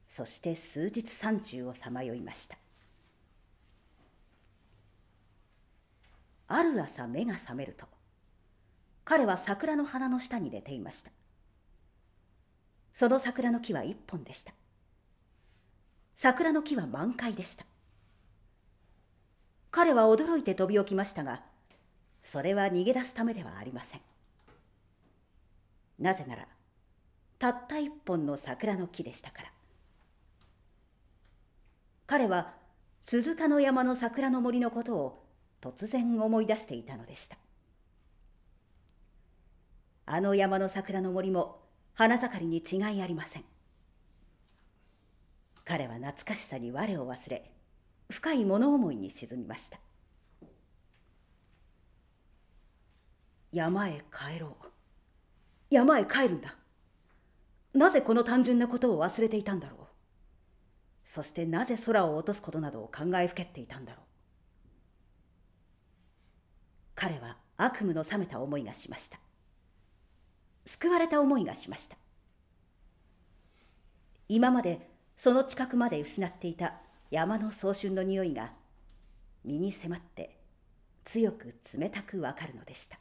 そして数日山中をさまよいましたある朝目が覚めると彼は桜の花の下に寝ていましたその桜の木は一本でした桜の木は満開でした彼は驚いて飛び起きましたがそれは逃げ出すためではありませんなぜならたった一本の桜の木でしたから彼は鈴鹿の山の桜の森のことを突然思い出していたのでしたあの山の桜の森も花盛りに違いありません彼は懐かしさに我を忘れ深い物思いに沈みました山へ帰ろう山へ帰るんだなぜこの単純なことを忘れていたんだろうそしてなぜ空を落とすことなどを考えふけっていたんだろう彼は悪夢の覚めた思いがしました救われた思いがしました今までその近くまで失っていた山の早春の匂いが身に迫って強く冷たくわかるのでした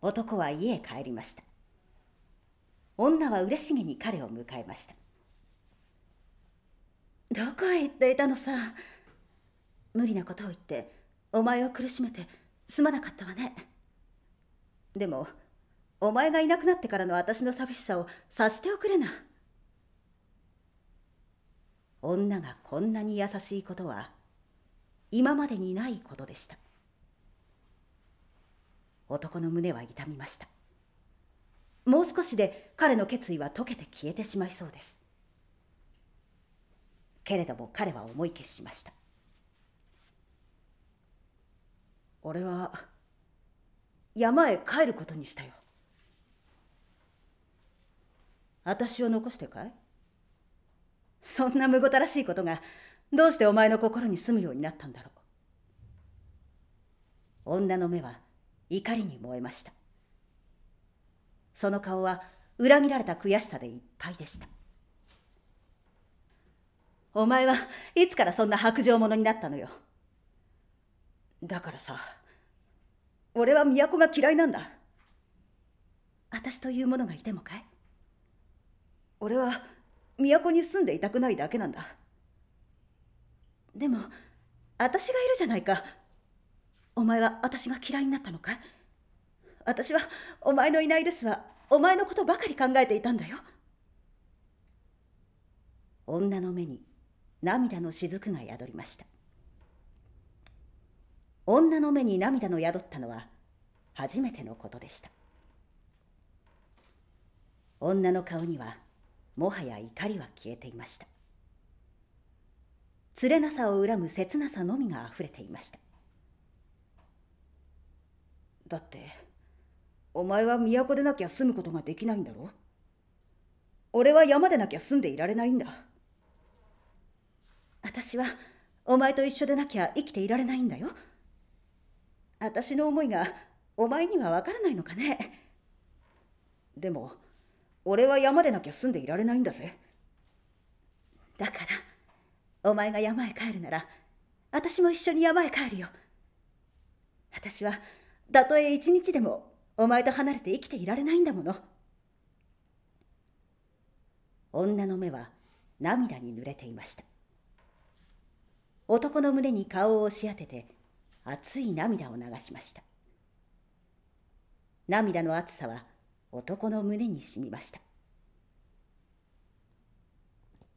男は家へ帰りました女は嬉しげに彼を迎えましたどこへ行っていたのさ無理なことを言ってお前を苦しめてすまなかったわねでもお前がいなくなってからの私の寂しさを察しておくれな女がこんなに優しいことは今までにないことでした男の胸は痛みましたもう少しで彼の決意は溶けて消えてしまいそうですけれども彼は思い消しました俺は山へ帰ることにしたよ私を残してかいそんなむごたらしいことがどうしてお前の心に住むようになったんだろう女の目は怒りに燃えましたその顔は裏切られた悔しさでいっぱいでしたお前はいつからそんな白状者になったのよ。だからさ、俺は都が嫌いなんだ。私というものがいてもかい俺は都に住んでいたくないだけなんだ。でも、私がいるじゃないか。お前は私が嫌いになったのかい私はお前のいない留守はお前のことばかり考えていたんだよ。女の目に涙の雫が宿りました女の目に涙の宿ったのは初めてのことでした女の顔にはもはや怒りは消えていましたつれなさを恨む切なさのみがあふれていましただってお前は都でなきゃ住むことができないんだろ俺は山でなきゃ住んでいられないんだ私はお前と一緒でなきゃ生きていられないんだよ私の思いがお前には分からないのかねでも俺は山でなきゃ住んでいられないんだぜだからお前が山へ帰るなら私も一緒に山へ帰るよ私はたとえ一日でもお前と離れて生きていられないんだもの女の目は涙に濡れていました男の胸に顔を押し当てて熱い涙を流しました涙の熱さは男の胸に染みました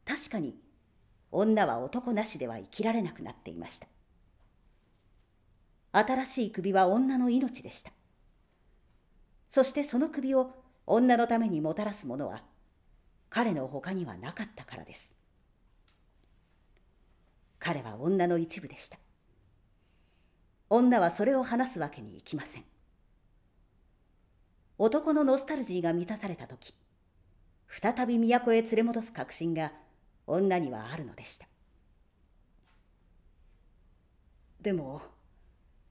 確かに女は男なしでは生きられなくなっていました新しい首は女の命でしたそしてその首を女のためにもたらすものは彼のほかにはなかったからです彼は女の一部でした女はそれを話すわけにいきません男のノスタルジーが満たされた時再び都へ連れ戻す確信が女にはあるのでしたでも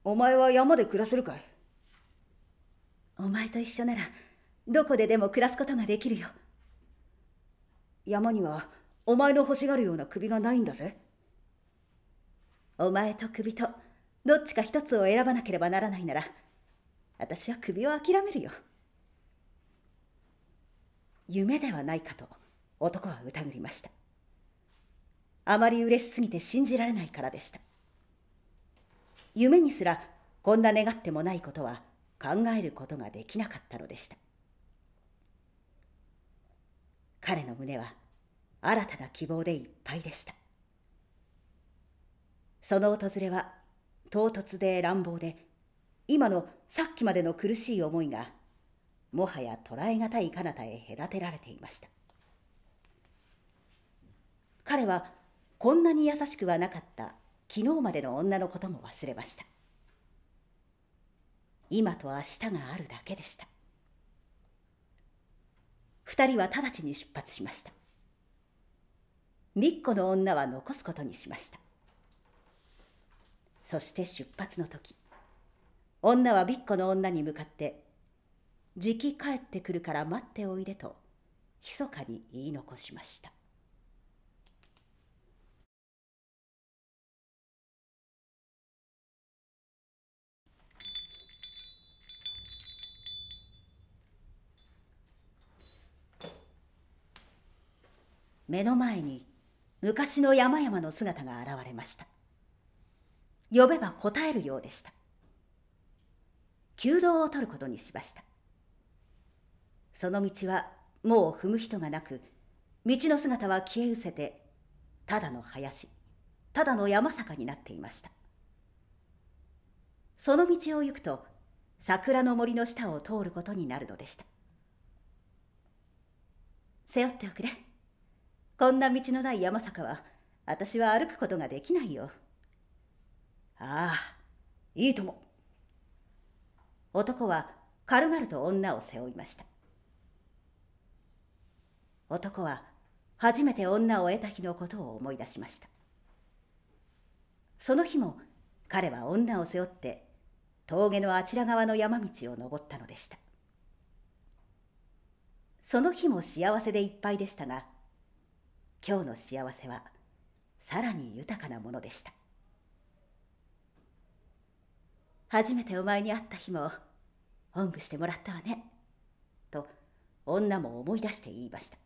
お前は山で暮らせるかいお前と一緒ならどこででも暮らすことができるよ山にはお前の欲しがるような首がないんだぜお前と首とどっちか一つを選ばなければならないなら私は首を諦めるよ夢ではないかと男は疑りましたあまり嬉しすぎて信じられないからでした夢にすらこんな願ってもないことは考えることができなかったのでした彼の胸は新たな希望でいっぱいでしたその訪れは唐突で乱暴で今のさっきまでの苦しい思いがもはや捉え難い彼方へ隔てられていました彼はこんなに優しくはなかった昨日までの女のことも忘れました今と明日があるだけでした二人は直ちに出発しました。日っの女は残すことにしました。そして出発の時女はびっこの女に向かって「じき帰ってくるから待っておいで」と密かに言い残しました。目の前に昔の山々の姿が現れました呼べば答えるようでした旧道を取ることにしましたその道はもう踏む人がなく道の姿は消え失せてただの林ただの山坂になっていましたその道を行くと桜の森の下を通ることになるのでした背負っておくれこんな道のない山坂は私は歩くことができないよああ、いいとも。男は軽々と女を背負いました。男は初めて女を得た日のことを思い出しました。その日も彼は女を背負って峠のあちら側の山道を登ったのでした。その日も幸せでいっぱいでしたが、今日の幸せはさらに豊かなものでした。初めてお前に会った日もおんぶしてもらったわねと女も思い出して言いました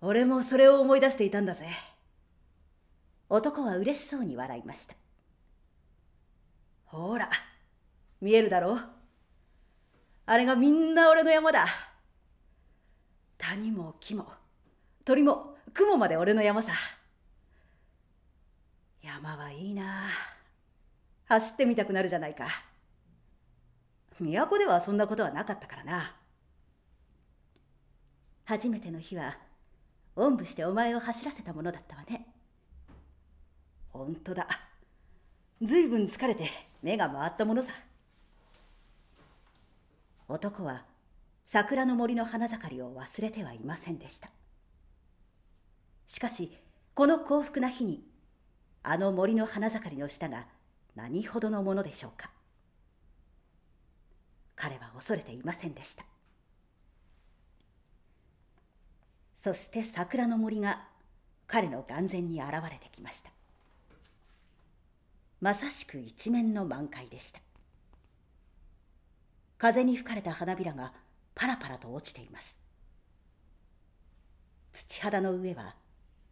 俺もそれを思い出していたんだぜ男は嬉しそうに笑いましたほら見えるだろうあれがみんな俺の山だ谷も木も鳥も雲まで俺の山さ山はいいなあ走ってみたくなるじゃないか都ではそんなことはなかったからな初めての日はおんぶしてお前を走らせたものだったわねほんとだずいぶん疲れて目が回ったものさ男は桜の森の花盛りを忘れてはいませんでしたしかしこの幸福な日にあの森の花盛りの下が何ほどのものでしょうか彼は恐れていませんでしたそして桜の森が彼の眼前に現れてきましたまさしく一面の満開でした風に吹かれた花びらがパラパラと落ちています土肌の上は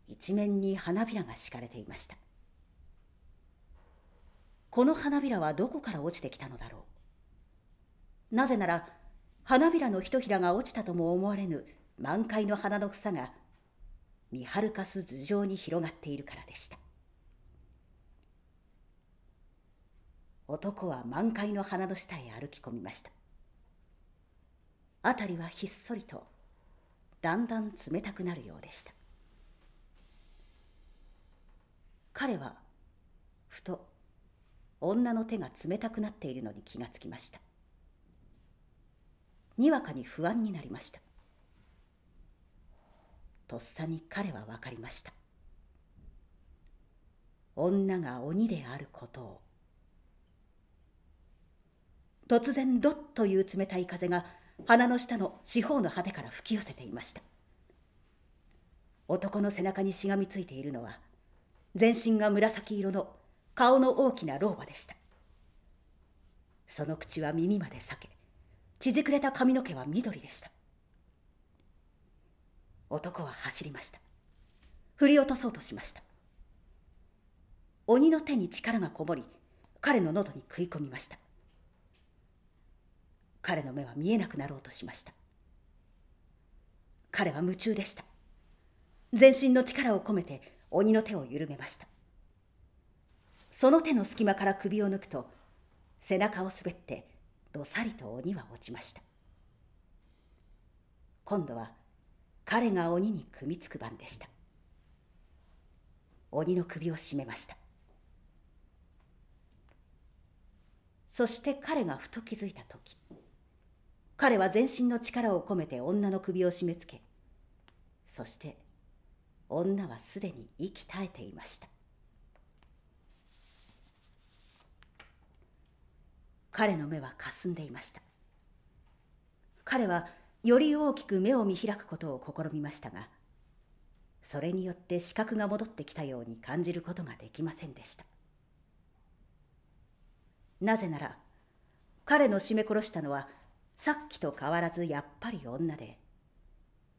一面に花びらが敷かれていましたこの花びらはどこから落ちてきたのだろうなぜなら花びらのひとひらが落ちたとも思われぬ満開の花の房が見はるかす頭上に広がっているからでした男は満開の花の下へ歩き込みました辺りはひっそりとだんだん冷たくなるようでした彼はふと女の手が冷たくなっているのに気がつきましたにわかに不安になりましたとっさに彼は分かりました女が鬼であることを突然ドッという冷たい風が鼻の下の四方の果てから吹き寄せていました男の背中にしがみついているのは全身が紫色の顔の大きな老婆でしたその口は耳まで裂け縮くれた髪の毛は緑でした男は走りました振り落とそうとしました鬼の手に力がこもり彼の喉に食い込みました彼の目は見えなくなろうとしました彼は夢中でした全身の力を込めて鬼の手を緩めましたその手の隙間から首を抜くと背中を滑ってどさりと鬼は落ちました今度は彼が鬼に組みつく番でした鬼の首を絞めましたそして彼がふと気づいた時彼は全身の力を込めて女の首を締め付けそして女はすでに息絶えていました彼の目はすんでいました彼はより大きく目を見開くことを試みましたがそれによって視覚が戻ってきたように感じることができませんでしたなぜなら彼の絞め殺したのはさっきと変わらずやっぱり女で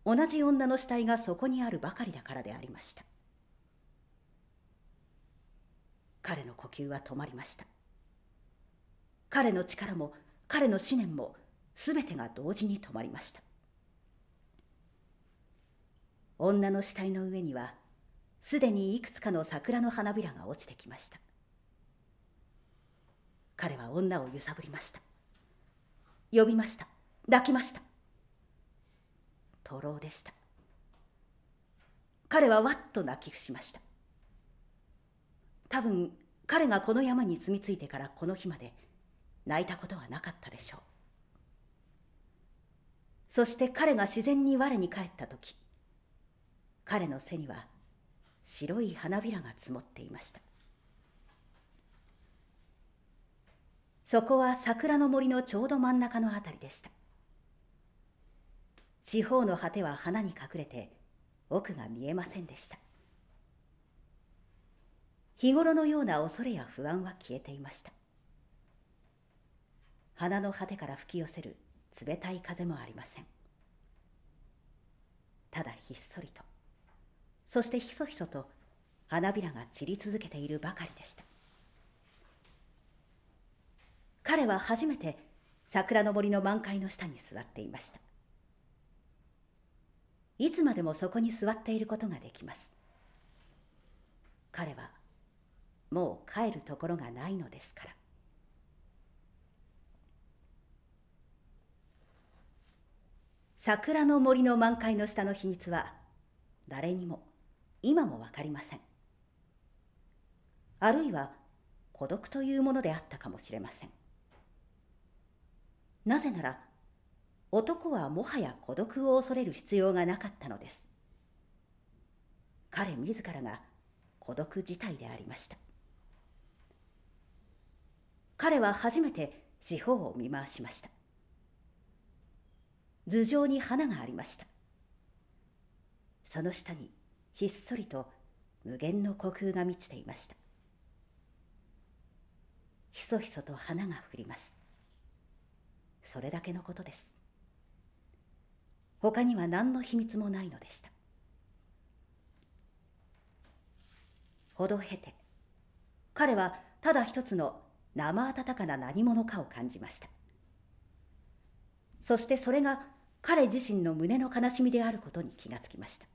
同じ女の死体がそこにあるばかりだからでありました彼の呼吸は止まりました彼の力も彼の思念も全てが同時に止まりました女の死体の上にはすでにいくつかの桜の花びらが落ちてきました彼は女を揺さぶりました呼びました抱きました徒労でした彼はわっと泣き伏しました多分彼がこの山に住み着いてからこの日まで泣いたことはなかったでしょうそして彼が自然に我に帰った時彼の背には白い花びらが積もっていましたそこは桜の森のちょうど真ん中の辺りでした四方の果ては花に隠れて奥が見えませんでした日頃のような恐れや不安は消えていました花の果てから吹き寄せる冷たい風もありませんただひっそりとそしてひそひそと花びらが散り続けているばかりでした彼は初めて桜の森の満開の下に座っていましたいつまでもそこに座っていることができます彼はもう帰るところがないのですから桜の森の満開の下の秘密は誰にも今も分かりませんあるいは孤独というものであったかもしれませんなぜなら男はもはや孤独を恐れる必要がなかったのです彼自らが孤独自体でありました彼は初めて四方を見回しました頭上に花がありましたその下にひっそりと無限の虚空が満ちていましたひそひそと花が降りますそれだけのことです他には何の秘密もないのでしたほど経て彼はただ一つの生温かな何者かを感じましたそしてそれが彼自身の胸の悲しみであることに気がつきました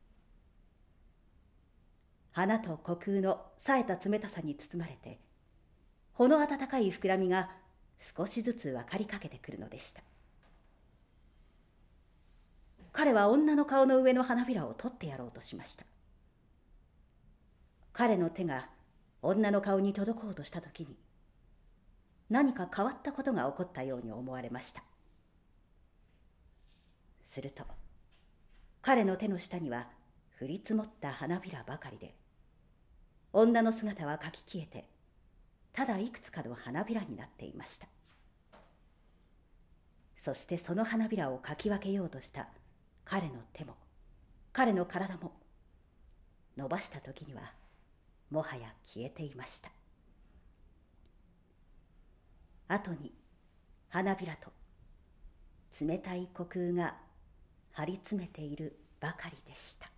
花と虚空の冴えた冷たさに包まれてほの温かい膨らみが少しずつ分かりかけてくるのでした彼は女の顔の上の花びらを取ってやろうとしました彼の手が女の顔に届こうとした時に何か変わったことが起こったように思われましたすると彼の手の下には降り積もった花びらばかりで女の姿はかき消えてただいくつかの花びらになっていましたそしてその花びらをかき分けようとした彼の手も彼の体も伸ばした時にはもはや消えていました後に花びらと冷たい虚空が張り詰めているばかりでした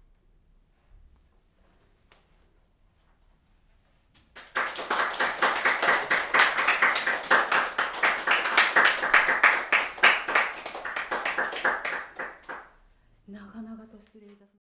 長々と失礼いたしまし